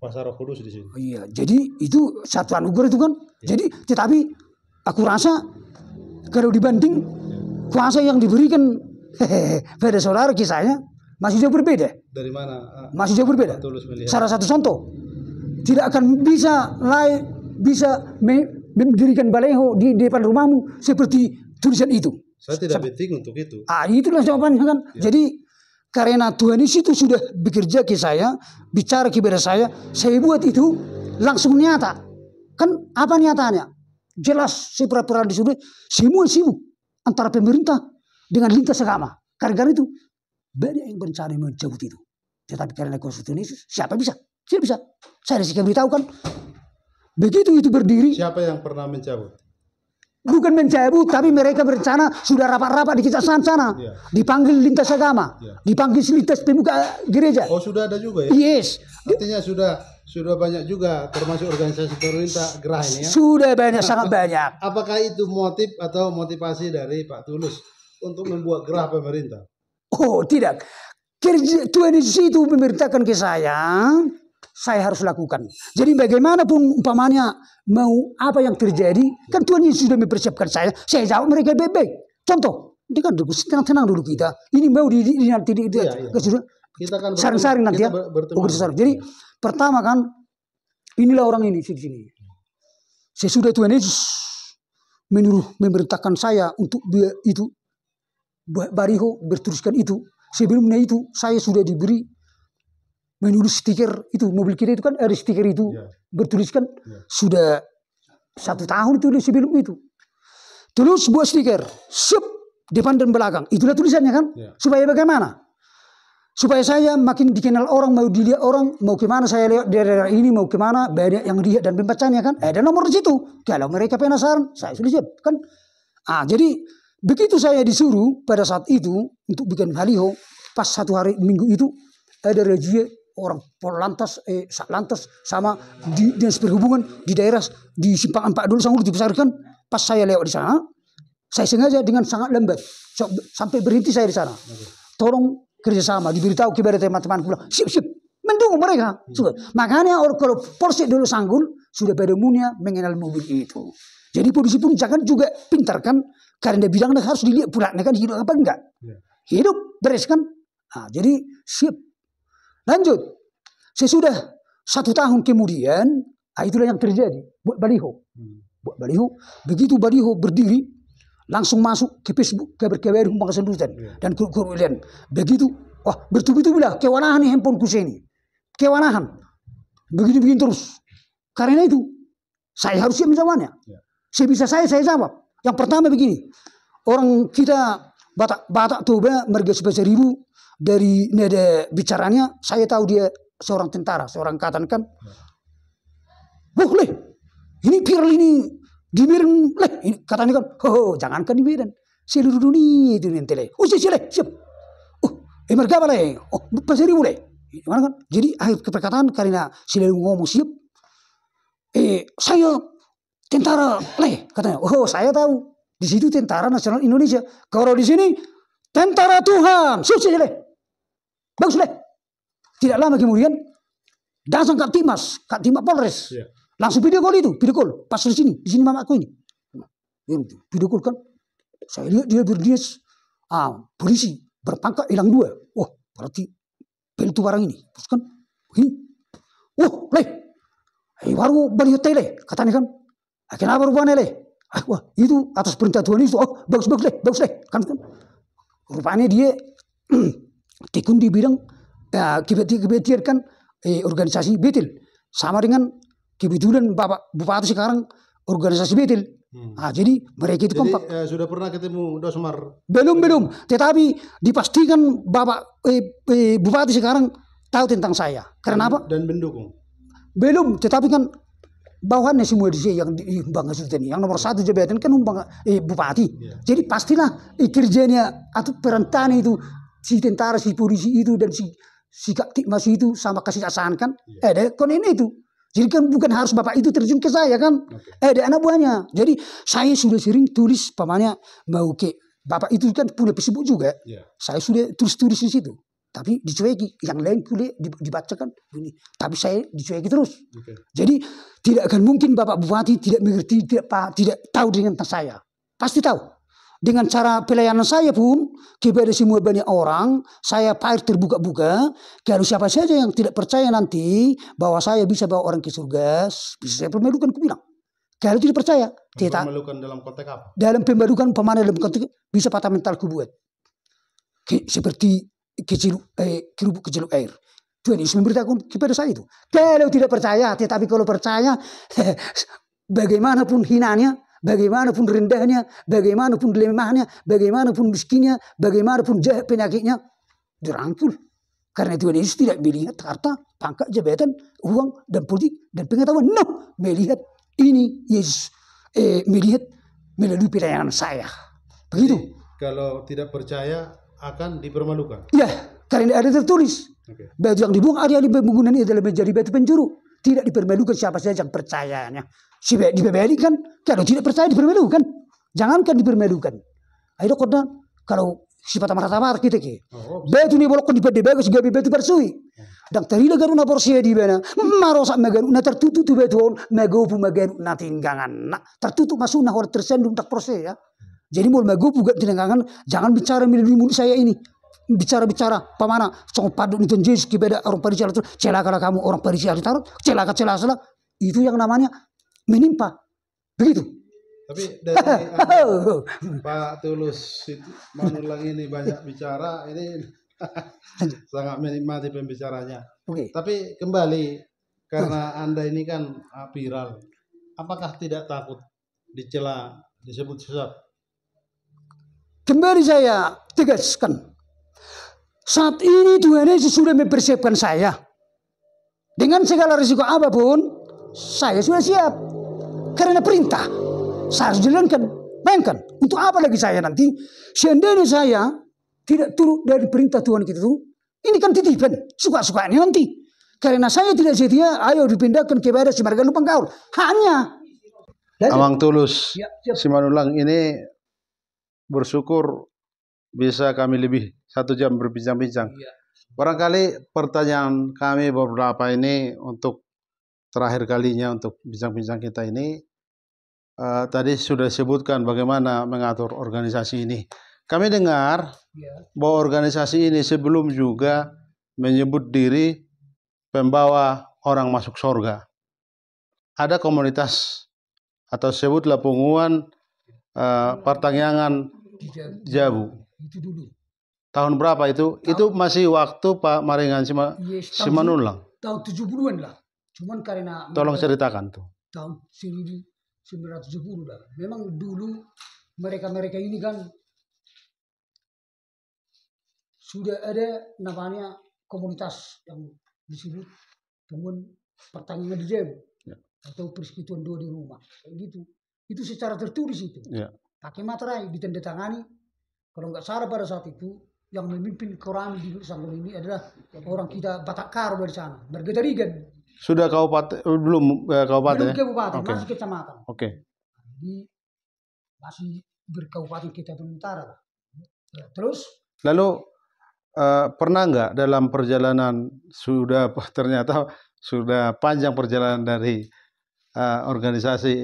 kuasa roh kudus di sini. Iya. Jadi itu satu anugerah itu kan. Ya. Jadi tetapi aku rasa kalau dibanding ya. kuasa yang diberikan hehehe, (laughs) pada saudara kisahnya masih jauh berbeda. Dari mana? Masih jauh berbeda. Salah satu contoh. Tidak akan bisa lain bisa mendirikan baleho di depan rumahmu seperti tulisan itu. Saya tidak penting untuk itu. Ah, itulah jawabannya kan. Ya. Jadi karena Tuhan di situ sudah bekerja ke saya, bicara kepada saya, saya buat itu langsung nyata. Kan apa nyatanya? Jelas si peraturan di semua sibuk antara pemerintah dengan lintas agama. Karena itu banyak yang berencana mencabut itu. Tetapi karena konstitusi Yesus, siapa bisa? Siapa bisa? Saya disini beritahu kan. Begitu itu berdiri. Siapa yang pernah mencabut? bukan mencabut tapi mereka berencana sudah rapat-rapat di kita sana, yeah. dipanggil lintas agama, iya. dipanggil lintas pemuka gereja. Oh sudah ada juga ya? Yes. Artinya sudah sudah banyak juga termasuk organisasi pemerintah gerah ini ya? Sudah banyak, sangat (laughs) banyak. Apakah itu motif atau motivasi dari Pak Tulus untuk membuat gerah pemerintah? Oh tidak. Kerja, Tuhan Yesus itu memerintahkan ke saya saya harus lakukan. Jadi bagaimanapun umpamanya mau apa yang terjadi, kan Tuhan Yesus sudah mempersiapkan saya. Saya jawab mereka baik-baik. Contoh, ini kan tenang-tenang dulu kita. Ini mau di, ini nanti di, di, ya, ya. kan saring-saring nanti ya. Bertemu. Oh, gitu, Jadi ya. pertama kan inilah orang ini di sini. Saya sudah Tuhan Yesus menurut memerintahkan saya untuk itu bariho berteruskan itu sebelumnya itu saya sudah diberi menulis stiker itu mobil kita itu kan ada stiker itu ya. bertuliskan ya. sudah satu tahun itu sebelum itu terus buat stiker sup depan dan belakang itulah tulisannya kan ya. supaya bagaimana supaya saya makin dikenal orang mau dilihat orang mau kemana saya lewat daerah ini mau kemana banyak yang lihat dan pembacanya kan ada nomor di situ kalau mereka penasaran saya sudah siap kan ah jadi begitu saya disuruh pada saat itu untuk bikin baliho pas satu hari minggu itu ada razia orang Polantas eh Satlantas sama di dan berhubungan di daerah di Simpang Empat dulu Sanggul dibesarkan. Pas saya lewat di sana, saya sengaja dengan sangat lembek so, sampai berhenti saya di sana. Tolong kerjasama diberitahu kepada teman-teman bilang sip sip mendung mereka. Sudah. Makanya orang kalau polisi dulu Sanggul sudah pada umumnya mengenal mobil itu. Jadi polisi pun jangan juga pintar kan karena dia bilang harus dilihat pula kan hidup apa enggak. Ya. Hidup beres kan. Nah, jadi sip Lanjut. Sesudah satu tahun kemudian, ah, itulah yang terjadi. Buat baliho. Hmm. Buat baliho. Begitu baliho berdiri, langsung masuk ke Facebook, ke berkewer Humbang ya. Dan kru Dan kurulian. Begitu, wah bertubi-tubi lah kewanahan nih handphone ini, Kewanahan. Begini-begini terus. Karena itu, saya harus siap menjawabnya. Ya. Saya bisa saya, saya jawab. Yang pertama begini, orang kita Batak, Batak Toba merga sebesar ribu dari nada bicaranya saya tahu dia seorang tentara, seorang angkatan kan. Boleh. Ini viral ini di Medan, leh, ini katanya kan, oh, jangankan di Medan, seluruh dunia itu nanti leh. Oh, siap, siap, siap. Oh, eh, apa gaba leh, oh, pasiri boleh. gimana kan? Jadi akhir keperkataan karena seluruh ngomong siap. Eh, saya tentara leh katanya. Oh, saya tahu. Di situ tentara nasional Indonesia. Kalau di sini tentara Tuhan. Siap, siap, siap leh. Bagus deh. Tidak lama kemudian datang Kak Timas, Kak Timas Polres. Yeah. Langsung video call itu, video call. Pas di sini, di sini mama aku ini. Iya, video call kan. Saya lihat dia berdinas. Ah, polisi berpangkat hilang dua. Oh, berarti pintu barang ini. Terus kan, ini. Wah, leh. Eh, baru balik hotel leh. Katanya kan. Akhirnya ah, baru buahnya leh. Ah, wah, itu atas perintah Tuhan itu. Oh, bagus-bagus leh, bagus leh. Kan, kan. Rupanya dia (clears throat) tekun di bidang uh, kan eh, organisasi betil sama dengan kebetulan bapak bupati sekarang organisasi betil hmm. nah, jadi mereka itu kompak eh, sudah pernah ketemu Dosmar belum belum tetapi dipastikan bapak eh, eh, bupati sekarang tahu tentang saya karena dan, apa dan mendukung belum tetapi kan bawahannya semua di yang di Bang ini yang nomor satu jabatan kan umbang eh, bupati yeah. jadi pastilah eh, atau perantani itu si tentara si polisi itu dan si si Mas itu sama kasih asahan kan Yeah. eh deh kon ini itu jadi kan bukan harus bapak itu terjun ke saya kan okay. eh ada anak buahnya jadi saya sudah sering tulis pamannya mau ke bapak itu kan punya pesibuk juga yeah. saya sudah tulis-tulis di situ tapi dicueki yang lain boleh dibaca kan ini tapi saya dicueki terus okay. jadi tidak akan mungkin bapak bupati tidak mengerti tidak tidak tahu dengan tentang saya pasti tahu dengan cara pelayanan saya pun kepada semua banyak orang saya pair terbuka-buka kalau siapa saja yang tidak percaya nanti bahwa saya bisa bawa orang ke surga bisa saya permalukan aku bilang kalau tidak percaya tidak dalam konteks apa dalam pembarukan pemana dalam konteks bisa patah mentalku buat ke, seperti kecil eh, kerubuk kecil air Tuhan Yesus memberitakan kepada saya itu kalau tidak percaya tetapi kalau percaya (laughs) bagaimanapun hinanya bagaimanapun rendahnya, bagaimanapun lemahnya, bagaimanapun miskinnya, bagaimanapun jahat penyakitnya, dirangkul. Karena Tuhan Yesus tidak melihat harta, pangkat, jabatan, uang, dan politik, dan pengetahuan. No, melihat ini Yesus. Eh, melihat melalui pelayanan saya. Begitu. Jadi, kalau tidak percaya, akan dipermalukan? Ya, karena ada tertulis. Okay. Batu yang dibuang ada yang penggunaan itu adalah menjadi batu penjuru tidak dipermalukan siapa saja yang percaya. Ya. kan kalau tidak percaya dipermalukan. Jangankan dipermalukan. Ayo kodna, kalau sifat tamar kita ke. Betu ni bolok di pede bagus gabi betu bersui. dan tarila garuna porsi di mana Marosa megan na tertutup tu betu megopu megan na tinggangan. Na tertutup masuk nah orang tersendung tak proses ya. Jadi mau megopu gak tinggangan jangan bicara milik saya ini bicara-bicara pamana cong padu itu jenis kibeda orang parisi alat lah kamu orang parisi alat taruh celaka celaka itu yang namanya menimpa begitu tapi dari uh, (laughs) Pak Tulus itu Manulang ini banyak bicara ini (laughs) sangat menikmati pembicaranya okay. tapi kembali karena anda ini kan ah, viral apakah tidak takut dicela disebut sesat kembali saya tegaskan saat ini Tuhan Yesus sudah mempersiapkan saya. Dengan segala risiko apapun, saya sudah siap. Karena perintah, saya harus jalankan. Bayangkan, untuk apa lagi saya nanti? Seandainya saya tidak turut dari perintah Tuhan kita itu, ini kan titipan, suka suka ini nanti. Karena saya tidak setia, ayo dipindahkan kepada semarga lubang gaul. Hanya. Dari... Amang Tulus, ya, Simanulang ini bersyukur bisa kami lebih satu jam berbincang-bincang. Iya. Barangkali pertanyaan kami beberapa ini untuk terakhir kalinya untuk bincang-bincang kita ini uh, tadi sudah disebutkan bagaimana mengatur organisasi ini. Kami dengar iya. bahwa organisasi ini sebelum juga menyebut diri pembawa orang masuk surga. Ada komunitas atau sebutlah penguan uh, eh, iya. pertanyaan Jabu. Tahun berapa itu? Tahun. Itu masih waktu Pak Maringan Sima, yes, Simanulang. Tahun 70-an lah. Cuman karena Tolong mereka, ceritakan tuh. Tahun 1970 lah. Memang dulu mereka-mereka ini kan sudah ada namanya komunitas yang disebut pengun pertandingan di ya. atau persekutuan dua di rumah kayak gitu itu secara tertulis itu ya. pakai materai ditandatangani kalau nggak salah pada saat itu yang memimpin Quran di sambil ini adalah orang kita Batak Karo dari sana, bergedarigan. Sudah kabupaten belum eh, kabupaten? Belum ya? kabupaten, okay. masih kecamatan. Oke. Okay. Jadi masih berkabupaten kita utara. Terus? Lalu eh, pernah nggak dalam perjalanan sudah (laughs) ternyata sudah panjang perjalanan dari Uh, organisasi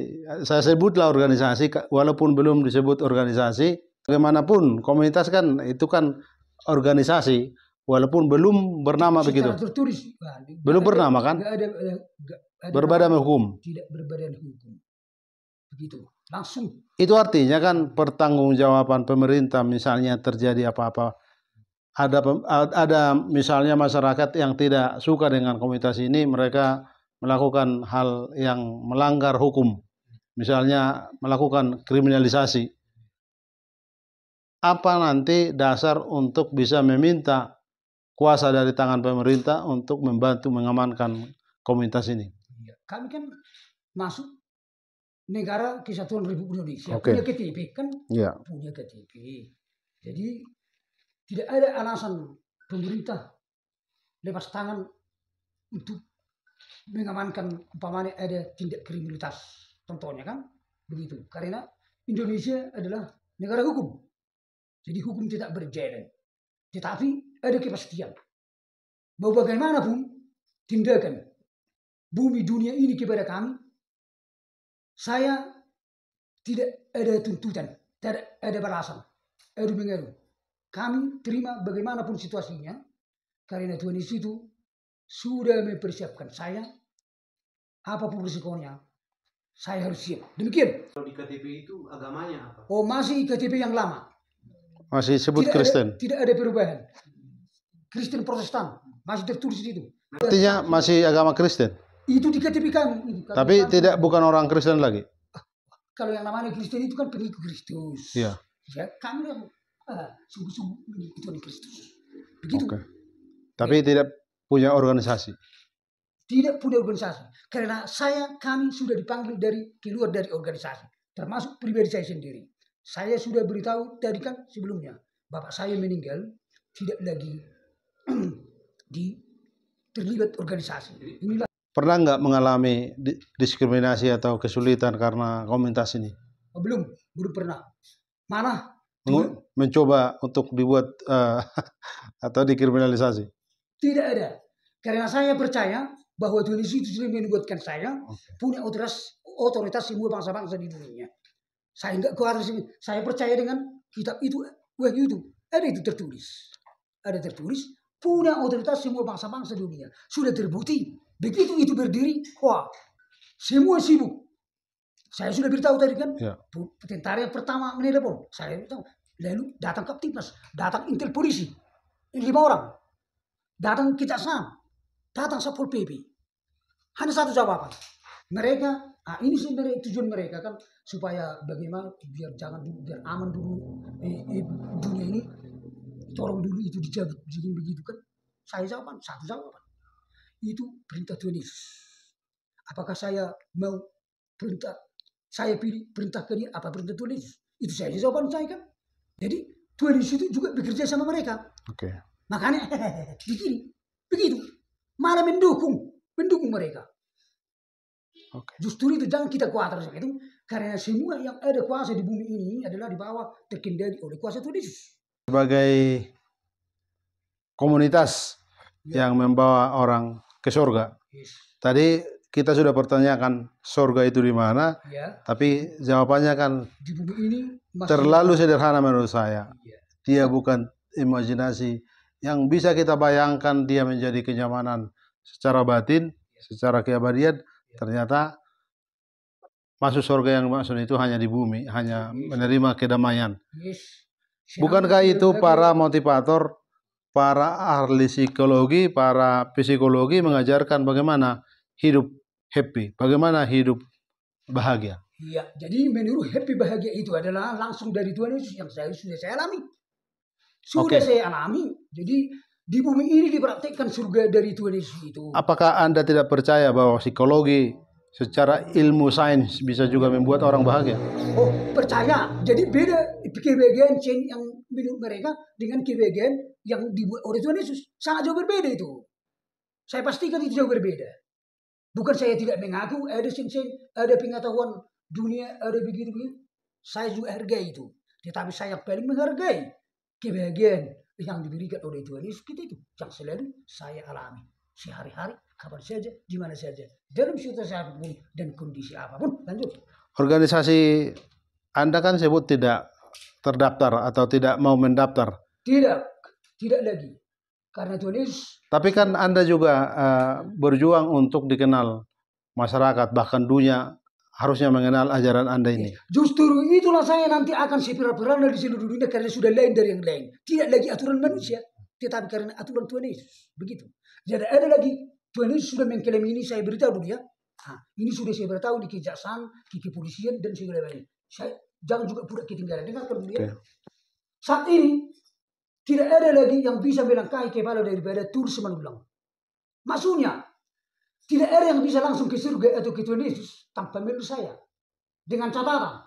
saya sebutlah organisasi walaupun belum disebut organisasi bagaimanapun komunitas kan itu kan organisasi walaupun belum bernama Secara begitu. Tertulis, belum bernama kan? Ada, ada, ada berbadan hukum. Tidak berbadan hukum. Begitu. Langsung. Itu artinya kan pertanggungjawaban pemerintah misalnya terjadi apa-apa ada ada misalnya masyarakat yang tidak suka dengan komunitas ini mereka melakukan hal yang melanggar hukum misalnya melakukan kriminalisasi apa nanti dasar untuk bisa meminta kuasa dari tangan pemerintah untuk membantu mengamankan komunitas ini? Iya, kami kan masuk negara kesatuan Republik Indonesia okay. punya KTP kan yeah. punya KTP. Jadi tidak ada alasan pemerintah lepas tangan untuk mengamankan umpamanya ada tindak kriminalitas contohnya kan begitu karena Indonesia adalah negara hukum jadi hukum tidak berjalan. Tetapi ada kepastian. bahwa bagaimanapun tindakan bumi dunia ini kepada kami, saya tidak ada tuntutan, tidak ada balasan. Ada mengeru. Kami terima bagaimanapun situasinya, karena Tuhan Yesus itu sudah mempersiapkan saya, apapun risikonya, saya harus siap. Demikian. Kalau di KTP itu agamanya apa? Oh masih KTP yang lama. Masih sebut tidak Kristen. Ada, tidak ada perubahan. Kristen Protestan masih tertulis itu situ. Artinya masih agama Kristen. Itu dikatakan kami. Tapi kami. tidak bukan orang Kristen lagi. Kalau yang namanya Kristen itu kan pengikut Kristus. Iya. Ya, kami yang uh, sungguh-sungguh mengikuti Kristus. Begitu. Okay. Tapi ya. tidak punya organisasi. Tidak punya organisasi. Karena saya kami sudah dipanggil dari keluar dari organisasi, termasuk pribadi saya sendiri. Saya sudah beritahu tadi kan sebelumnya, bapak saya meninggal tidak lagi (clears throat) di terlibat organisasi. Inilah pernah nggak mengalami diskriminasi atau kesulitan karena komunitas ini? oh, Belum, belum pernah. Men mencoba untuk dibuat uh, (laughs) atau dikriminalisasi? Tidak ada. Karena saya percaya bahwa Indonesia itu sudah menubuatkan saya okay. punya otoritas, otoritas semua bangsa-bangsa di dunia. Saya enggak gua harus saya percaya dengan kitab itu wahyu itu. Ada itu tertulis. Ada tertulis punya otoritas semua bangsa-bangsa dunia. Sudah terbukti. Begitu itu berdiri, wah, semua sibuk. Saya sudah beritahu tadi kan, ya. tentara yang pertama menelepon. Saya tahu Lalu datang Kaptipnas, datang intel polisi, lima orang. Datang kita senam, datang Satpol PP. Hanya satu jawaban. Mereka Nah, ini sebenarnya tujuan mereka kan supaya bagaimana biar jangan dulu biar aman dulu eh, eh, dunia ini tolong dulu itu dijabat jadi begitu kan saya jawaban satu jawaban itu perintah Tuhan Yesus apakah saya mau perintah saya pilih perintah ke apa perintah Tuhan Yesus itu saya jawaban saya kan jadi Tuhan Yesus itu juga bekerja sama mereka okay. makanya (laughs) begini begitu malah mendukung mendukung mereka Okay. Justru itu jangan kita khawatir itu karena semua yang ada kuasa di bumi ini adalah di bawah terkendali oleh kuasa Tuhan Yesus. Sebagai komunitas ya. yang membawa orang ke surga. Yes. Tadi kita sudah pertanyakan surga itu di mana, ya. tapi jawabannya kan di bumi ini masih... terlalu sederhana menurut saya. Ya. Dia bukan imajinasi yang bisa kita bayangkan dia menjadi kenyamanan secara batin, iya. secara keabadian Iya. Ternyata masuk surga yang maksud itu hanya di bumi, hanya menerima kedamaian. Bukankah itu para motivator, para ahli psikologi, para psikologi mengajarkan bagaimana hidup happy, bagaimana hidup bahagia? Iya, jadi menurut happy bahagia itu adalah langsung dari Tuhan Yesus yang saya sudah saya alami. Sudah okay. saya alami. Jadi di bumi ini dipraktikkan surga dari Tuhan Yesus itu. Apakah Anda tidak percaya bahwa psikologi secara ilmu sains bisa juga membuat orang bahagia? Oh, percaya. Jadi beda kebahagiaan yang menurut mereka dengan kebahagiaan yang dibuat oleh Tuhan Yesus. Sangat jauh berbeda itu. Saya pastikan itu jauh berbeda. Bukan saya tidak mengaku ada sensei, ada pengetahuan dunia, ada begitu-begitu. Saya juga hargai itu. Tetapi saya paling menghargai kebahagiaan Eh, yang diberikan oleh Tuhan Yesus kita itu yang selalu saya alami sehari-hari kapan saja di mana saja dalam situasi apapun dan kondisi apapun lanjut organisasi Anda kan sebut tidak terdaftar atau tidak mau mendaftar tidak tidak lagi karena Tuhan Yesus tapi kan Anda juga uh, berjuang untuk dikenal masyarakat bahkan dunia harusnya mengenal ajaran Anda ini. Iya. Justru itulah saya nanti akan sepira-pirana di seluruh dunia karena sudah lain dari yang lain. Tidak lagi aturan manusia, tetapi karena aturan Tuhan Yesus. Begitu. Jadi ada lagi Tuhan Yesus sudah mengklaim ini saya beritahu dunia. Ya. Nah, ini sudah saya beritahu di kejaksaan, di kepolisian dan segala lain. Saya jangan juga pura ketinggalan. Dengarkan dunia. Ya. Okay. Saat ini tidak ada lagi yang bisa melangkahi kepala daripada tulis ulang. Maksudnya tidak ada yang bisa langsung ke surga atau ke Tuhan gitu, Yesus tanpa melalui saya. Dengan catatan,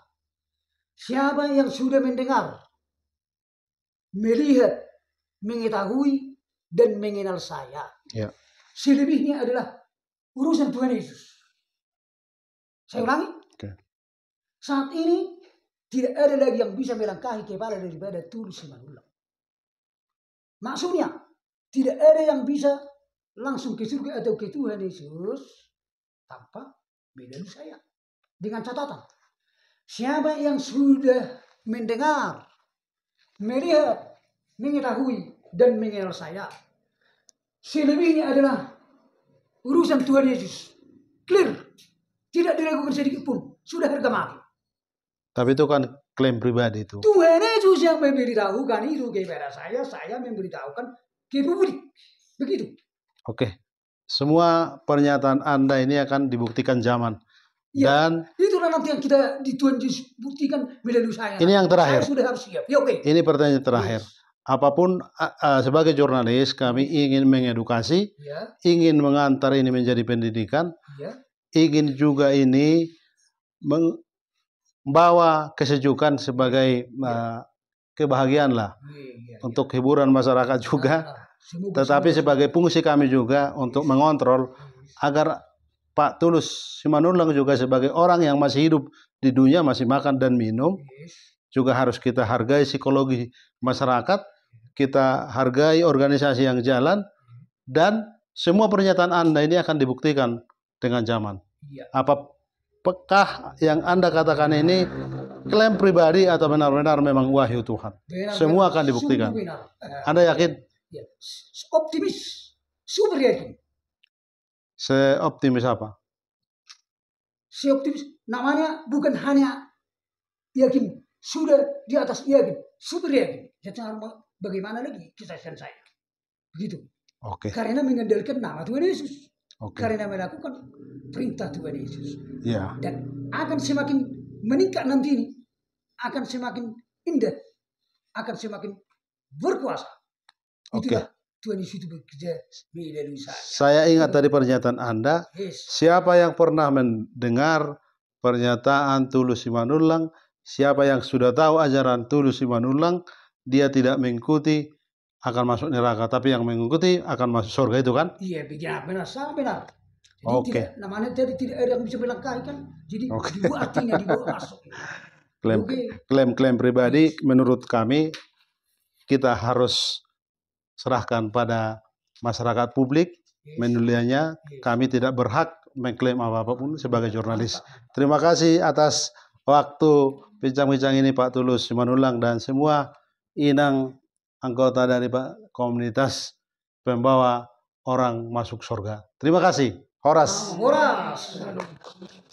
siapa yang sudah mendengar, melihat, mengetahui, dan mengenal saya. Ya. Selebihnya adalah urusan Tuhan Yesus. Saya ulangi. Okay. Saat ini tidak ada lagi yang bisa melangkahi kepala daripada Tuhan Manula. Maksudnya, tidak ada yang bisa langsung ke surga atau ke Tuhan Yesus tanpa medan saya. Dengan catatan, siapa yang sudah mendengar, melihat, mengetahui, dan mengenal saya, selebihnya adalah urusan Tuhan Yesus. Clear. Tidak diragukan sedikit pun. Sudah harga mati. Tapi itu kan klaim pribadi itu. Tuhan Yesus yang memberitahukan itu kepada saya, saya memberitahukan ke publik. Begitu. Oke. Semua pernyataan Anda ini akan dibuktikan zaman. Ya, dan itulah nanti yang kita dituan buktikan melalui saya. Ini yang terakhir. Saya sudah harus siap. Ya, Ini pertanyaan terakhir. Yes. Apapun uh, sebagai jurnalis kami ingin mengedukasi, yeah. ingin mengantar ini menjadi pendidikan, yeah. ingin juga ini membawa kesejukan sebagai uh, iya. kebahagiaan lah yeah, yeah, yeah. untuk hiburan masyarakat juga. Uh, tetapi sebagai fungsi kami juga untuk mengontrol agar Pak Tulus Simanulang juga sebagai orang yang masih hidup di dunia masih makan dan minum juga harus kita hargai psikologi masyarakat, kita hargai organisasi yang jalan dan semua pernyataan Anda ini akan dibuktikan dengan zaman. Iya. Apa pekah yang Anda katakan ini klaim pribadi atau benar-benar memang wahyu Tuhan? Semua akan dibuktikan. Anda yakin? Ya. Optimis, super yakin. optimis apa? optimis namanya bukan hanya yakin, sudah di atas yakin, super yakin. Jadi bagaimana lagi kita selesai? Begitu. Oke. Okay. Karena mengendalikan nama Tuhan Yesus. Okay. Karena melakukan perintah Tuhan Yesus. Yeah. Dan akan semakin meningkat nanti ini, akan semakin indah, akan semakin berkuasa. Oke. Okay. Tuhan Yesus itu bekerja melalui saya. Saya ingat tadi pernyataan Anda. Yes. Siapa yang pernah mendengar pernyataan Tulus Imanulang, siapa yang sudah tahu ajaran Tulus Imanulang, dia tidak mengikuti akan masuk neraka, tapi yang mengikuti akan masuk surga itu kan? Iya, benar, benar, sangat benar. Oke. Okay. namanya tadi tidak ada yang bisa melangkahi kan, jadi okay. dua artinya dibuat masuk. Klaim, klaim, klaim pribadi, menurut kami kita harus serahkan pada masyarakat publik menulisnya Kami tidak berhak mengklaim apa-apapun sebagai jurnalis. Terima kasih atas waktu bincang-bincang ini Pak Tulus Simanulang dan semua inang anggota dari Pak komunitas pembawa orang masuk surga. Terima kasih. Horas. Horas.